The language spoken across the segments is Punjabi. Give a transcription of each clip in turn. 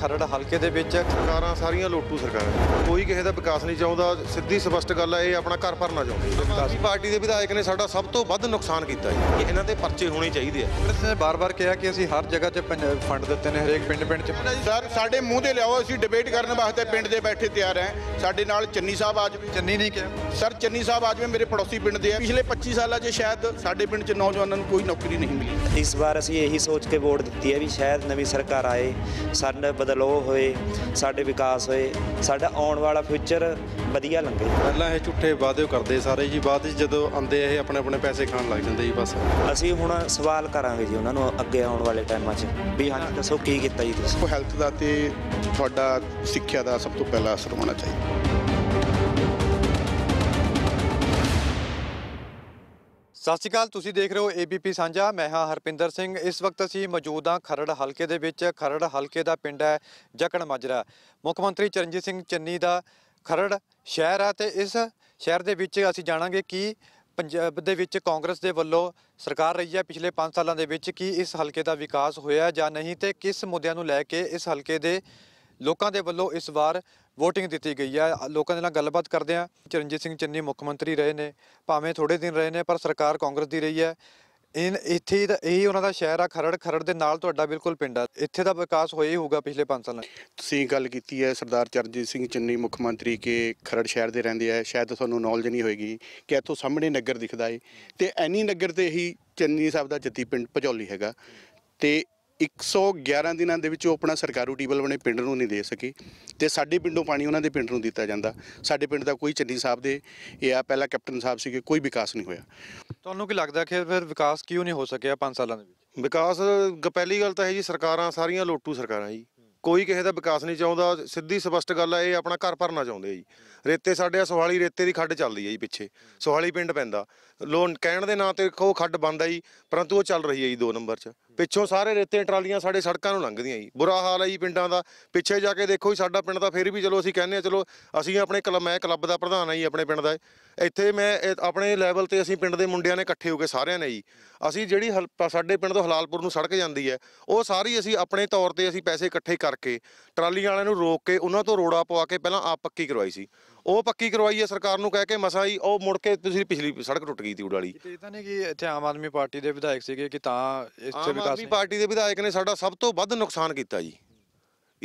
ਖਰੜ ਹਲਕੇ ਦੇ ਵਿੱਚ ਸਰਕਾਰਾਂ ਸਾਰੀਆਂ ਲੋਟੂ ਸਰਕਾਰਾਂ ਕੋਈ ਕਿਸੇ ਦਾ ਵਿਕਾਸ ਨਹੀਂ ਚਾਹੁੰਦਾ ਸਿੱਧੀ ਸਪਸ਼ਟ ਗੱਲ ਹੈ ਇਹ ਆਪਣਾ ਘਰ ਭਰਨਾ ਚਾਹੁੰਦੇ ਆਪਣੀ ਪਾਰਟੀ ਦੇ ਵਿਧਾਇਕ ਨੇ ਸਾਡਾ ਸਭ ਤੋਂ ਵੱਧ ਨੁਕਸਾਨ ਕੀਤਾ ਹੈ ਕਿ ਇਹਨਾਂ ਦੇ ਪਰਚੇ ਹੋਣੇ ਚਾਹੀਦੇ ਆ ਕਾਂਗਰਸ ਨੇ ਬਾਰ-ਬਾਰ ਕਿਹਾ ਕਿ ਅਸੀਂ ਹਰ ਜਗ੍ਹਾ 'ਚ ਫੰਡ ਦਿੱਤੇ ਨੇ ਹਰੇਕ ਪਿੰਡ-ਪਿੰਡ 'ਚ ਸਰ ਸਾਡੇ ਮੂੰਹ ਤੇ ਲਿਆਓ ਅਸੀਂ ਡਿਬੇਟ ਕਰਨ ਵਾਸਤੇ ਪਿੰਡ ਦੇ ਬੈਠੇ ਤਿਆਰ ਹੈ ਸਾਡੇ ਨਾਲ ਚੰਨੀ ਸਾਹਿਬ ਆਜ ਵੀ ਚੰਨੀ ਨਹੀਂ ਕਿਹਾ ਸਰ ਚੰਨੀ ਸਾਹਿਬ ਆਜ ਵੀ ਮੇਰੇ ਪੜੋਸੀ ਪਿੰਡ ਦੇ ਆ ਪਿਛਲੇ 25 ਸਾਲਾਂ 'ਚ ਸ਼ਾਇਦ ਸਾਡੇ ਪਿੰਡ 'ਚ ਨੌਜਵਾਨਾਂ ਨੂੰ ਕੋਈ ਨੌਕਰੀ ਨਹੀਂ ਮਿਲੀ ਇਸ ਵਾਰ ਅਸੀਂ ਇਹੀ ਸੋਚ ਕੇ ਵੋਟ ਦਿੱਤੀ ਹੈ ਵੀ ਸ਼ਾਇਦ ਨਵੀਂ ਸਰਕਾਰ ਆਏ ਸਾਡਾ ਬਦਲ ਉਹ ਹੋਏ ਸਾਡੇ ਵਿਕਾਸ ਹੋਏ ਸਾਡਾ ਆਉਣ ਵਾਲਾ ਫਿਊਚਰ ਵਧੀਆ ਲੰਘੇ ਪਹਿਲਾਂ ਇਹ ਝੂਠੇ ਵਾਅਦੇ ਕਰਦੇ ਸਾਰੇ ਜੀ ਬਾਅਦ ਵਿੱਚ ਜਦੋਂ ਆਂਦੇ ਇਹ ਆਪਣੇ ਆਪਣੇ ਪੈਸੇ ਖਾਣ ਲੱਗ ਜਾਂਦੇ ਜੀ ਬਸ ਅਸੀਂ ਹੁਣ ਸਵਾਲ ਕਰਾਂਗੇ ਜੀ ਉਹਨਾਂ ਨੂੰ ਅੱਗੇ ਆਉਣ ਵਾਲੇ ਟਾਈਮਾਂ 'ਚ ਵੀ ਹਾਂ ਦੱਸੋ ਕੀ ਕੀਤਾ ਜੀ ਤੁਸੀਂ ਹੈਲਥ ਦਾ ਤੇ ਤੁਹਾਡਾ ਸਿੱਖਿਆ ਦਾ ਸਭ ਤੋਂ ਪਹਿਲਾ ਅਸਰ ਹੋਣਾ ਚਾਹੀਦਾ ਸਤਿ ਸ਼੍ਰੀ ਅਕਾਲ ਤੁਸੀਂ ਦੇਖ ਰਹੇ ਹੋ ਏਬੀਪੀ ਸਾਂਝਾ ਮੈਂ ਹਾਂ ਹਰਪਿੰਦਰ ਸਿੰਘ ਇਸ ਵਕਤ ਅਸੀਂ ਮੌਜੂਦ ਹਾਂ ਖਰੜ ਹਲਕੇ ਦੇ ਵਿੱਚ ਖਰੜ ਹਲਕੇ ਦਾ ਪਿੰਡ ਹੈ ਜਕਣ ਮਾਜਰਾ ਮੁੱਖ ਮੰਤਰੀ ਚਰਨਜੀਤ ਸਿੰਘ ਚੰਨੀ ਦਾ ਖਰੜ ਸ਼ਹਿਰ ਹੈ ਤੇ ਇਸ ਸ਼ਹਿਰ ਦੇ ਵਿੱਚ ਅਸੀਂ ਜਾਣਾਂਗੇ ਕਿ ਪੰਜਾਬ ਦੇ ਵਿੱਚ ਕਾਂਗਰਸ ਦੇ ਵੱਲੋਂ ਸਰਕਾਰ ਰਹੀ ਹੈ ਪਿਛਲੇ 5 ਸਾਲਾਂ ਦੇ ਵਿੱਚ ਕੀ ਇਸ ਹਲਕੇ ਦਾ ਵਿਕਾਸ ਹੋਇਆ ਜਾਂ ਨਹੀਂ ਤੇ ਕਿਸ ਮੁੱਦਿਆਂ ਨੂੰ ਲੈ ਕੇ ਇਸ ਹਲਕੇ ਦੇ ਲੋਕਾਂ ਦੇ ਵੱਲੋਂ ਇਸ ਵਾਰ ਵੋਟਿੰਗ ਦਿੱਤੀ ਗਈ ਹੈ ਲੋਕਾਂ ਦੇ ਨਾਲ ਗੱਲਬਾਤ ਕਰਦੇ ਆ ਚਰਨਜੀਤ ਸਿੰਘ ਚੰਨੀ ਮੁੱਖ ਮੰਤਰੀ ਰਹੇ ਨੇ ਭਾਵੇਂ ਥੋੜੇ ਦਿਨ ਰਹੇ ਨੇ ਪਰ ਸਰਕਾਰ ਕਾਂਗਰਸ ਦੀ ਰਹੀ ਹੈ ਇਨ ਇੱਥੇ ਦਾ ਇਹ ਉਹਨਾਂ ਦਾ ਸ਼ਹਿਰ ਆ ਖਰੜ ਖਰੜ ਦੇ ਨਾਲ ਤੁਹਾਡਾ ਬਿਲਕੁਲ ਪਿੰਡ ਆ ਇੱਥੇ ਦਾ ਵਿਕਾਸ ਹੋਇਆ ਹੀ ਹੋਊਗਾ ਪਿਛਲੇ 5 ਸਾਲਾਂ ਤੁਸੀਂ ਗੱਲ ਕੀਤੀ ਹੈ ਸਰਦਾਰ ਚਰਨਜੀਤ ਸਿੰਘ ਚੰਨੀ ਮੁੱਖ ਮੰਤਰੀ ਕੇ ਖਰੜ ਸ਼ਹਿਰ ਦੇ ਰਹਿੰਦੇ ਆ ਸ਼ਾਇਦ ਤੁਹਾਨੂੰ ਨੌਲੇਜ ਨਹੀਂ ਹੋਏਗੀ ਕਿ ਇੱਥੋਂ ਸਾਹਮਣੇ ਨਗਰ ਦਿਖਦਾ ਏ ਤੇ ਐਨੀ ਨਗਰ ਤੇ ਹੀ ਚੰਨੀ ਸਾਹਿਬ ਦਾ ਜੱਤੀ ਪਿੰਡ ਭਜੌਲੀ ਹੈਗਾ ਤੇ 111 ਦਿਨਾਂ ਦੇ ਵਿੱਚ ਉਹ ਆਪਣਾ ਸਰਕਾਰੂ ਟੀਬਲ ਬਣੇ ਪਿੰਡ ਨੂੰ ਨਹੀਂ ਦੇ ਸਕੇ ਤੇ ਸਾਡੇ ਪਿੰਡੋਂ ਪਾਣੀ ਉਹਨਾਂ ਦੇ ਪਿੰਡ ਨੂੰ ਦਿੱਤਾ ਜਾਂਦਾ ਸਾਡੇ ਪਿੰਡ ਦਾ ਕੋਈ ਚੰਨੀ ਸਾਹਿਬ ਦੇ ਇਹ ਆ ਪਹਿਲਾ ਕੈਪਟਨ ਸਾਹਿਬ ਸੀਗੇ ਕੋਈ ਵਿਕਾਸ ਨਹੀਂ ਹੋਇਆ ਤੁਹਾਨੂੰ ਕੀ ਲੱਗਦਾ ਕਿ ਫਿਰ ਵਿਕਾਸ ਕਿਉਂ ਨਹੀਂ ਹੋ ਸਕਿਆ 5 ਸਾਲਾਂ ਦੇ ਵਿੱਚ ਵਿਕਾਸ ਪਹਿਲੀ ਗੱਲ ਤਾਂ ਹੈ ਜੀ ਸਰਕਾਰਾਂ ਸਾਰੀਆਂ ਲੋਟੂ ਸਰਕਾਰਾਂ ਜੀ ਕੋਈ ਕਿਸੇ ਦਾ ਵਿਕਾਸ ਨਹੀਂ ਚਾਹੁੰਦਾ ਸਿੱਧੀ ਸਪਸ਼ਟ ਗੱਲ ਹੈ ਇਹ ਆਪਣਾ ਘਰ ਭਰਨਾ ਚਾਹੁੰਦੇ ਆ ਜੀ ਰੇਤੇ ਸਾਡੇ ਸਵਾਲੀ ਰੇਤੇ ਦੀ ਖੱਡ ਚੱਲਦੀ ਹੈ ਜੀ ਪਿੱਛੇ ਸਵਾਲੀ ਪਿੰਡ ਪੈਂਦਾ ਲੋਨ ਕਹਿਣ ਦੇ ਨਾਂ ਤੇ ਖੋ ਖੱਡ ਬੰਦਾ ਜੀ ਪਰੰਤੂ ਉਹ ਚੱਲ ਰਹੀ ਹੈ ਜੀ 2 ਨੰਬਰ 'ਚ ਪਿੱਛੋਂ ਸਾਰੇ ਰੇਤੇ ਟਰਾਲੀਆਂ ਸਾਡੇ ਸੜਕਾਂ ਨੂੰ ਲੰਘਦੀਆਂ ਜੀ ਬੁਰਾ ਹਾਲ ਹੈ ਜੀ ਪਿੰਡਾਂ ਦਾ ਪਿੱਛੇ ਜਾ ਕੇ ਦੇਖੋ ਜੀ ਸਾਡਾ ਪਿੰਡ ਦਾ ਫੇਰ ਵੀ ਚਲੋ ਅਸੀਂ ਕਹਿੰਦੇ ਆ ਚਲੋ ਅਸੀਂ ਆਪਣੇ ਕਲਬ ਮੈਂ ਕਲੱਬ ਦਾ ਪ੍ਰਧਾਨ ਆ ਜੀ ਆਪਣੇ ਪਿੰਡ ਦਾ ਇੱਥੇ ਮੈਂ ਆਪਣੇ ਲੈਵਲ ਤੇ ਅਸੀਂ ਪਿੰਡ ਦੇ ਮੁੰਡਿਆਂ ਨੇ ਇਕੱਠੇ ਹੋ ਕੇ ਸਾਰਿਆਂ ਨੇ ਜੀ ਅਸੀਂ ਜਿਹੜੀ ਸਾਡੇ ਪਿੰਡ ਤੋਂ ਹਲਾਲਪੁਰ ਨੂੰ ਸੜਕ ਜਾਂਦੀ ਹੈ ਉਹ ਸਾਰੀ ਅਸੀਂ ਆਪਣੇ ਤੌਰ ਤੇ ਅਸੀਂ ਪੈਸੇ ਇਕੱਠੇ ਕਰਕੇ ਟਰਾਲੀ ਵਾਲਿਆਂ ਨੂੰ ਰੋਕ ਕੇ ਉਹਨਾਂ ਤੋਂ ਰੋੜਾ ਪਵਾ ਕੇ ਪਹਿਲਾਂ ਆਪ ਪੱਕੀ ਕਰਵਾਈ ਸੀ ਉਹ ਪੱਕੀ ਕਰਵਾਈ ਹੈ ਸਰਕਾਰ ਨੂੰ ਕਹਿ ਕੇ ਮਸਾ ਹੀ ਉਹ ਮੁੜ ਕੇ ਤੁਸੀਂ ਪਿਛਲੀ ਸੜਕ ਟੁੱਟ ਗਈ ਸੀ ਉਡਾਲੀ ਤੇ ਤਾਂ ਨਹੀਂ ਕਿ ਇੱਥੇ ਆਮ ਆਦਮੀ ਪਾਰਟੀ ਦੇ ਵਿਧਾਇਕ ਸੀਗੇ ਕਿ ਤਾਂ ਇੱਥੇ ਵਿਕਾਸ ਆਮ ਆਦਮੀ ਪਾਰਟੀ ਦੇ ਵਿਧਾਇਕ ਨੇ ਸਾਡਾ ਸਭ ਤੋਂ ਵੱਧ ਨੁਕਸਾਨ ਕੀਤਾ ਜੀ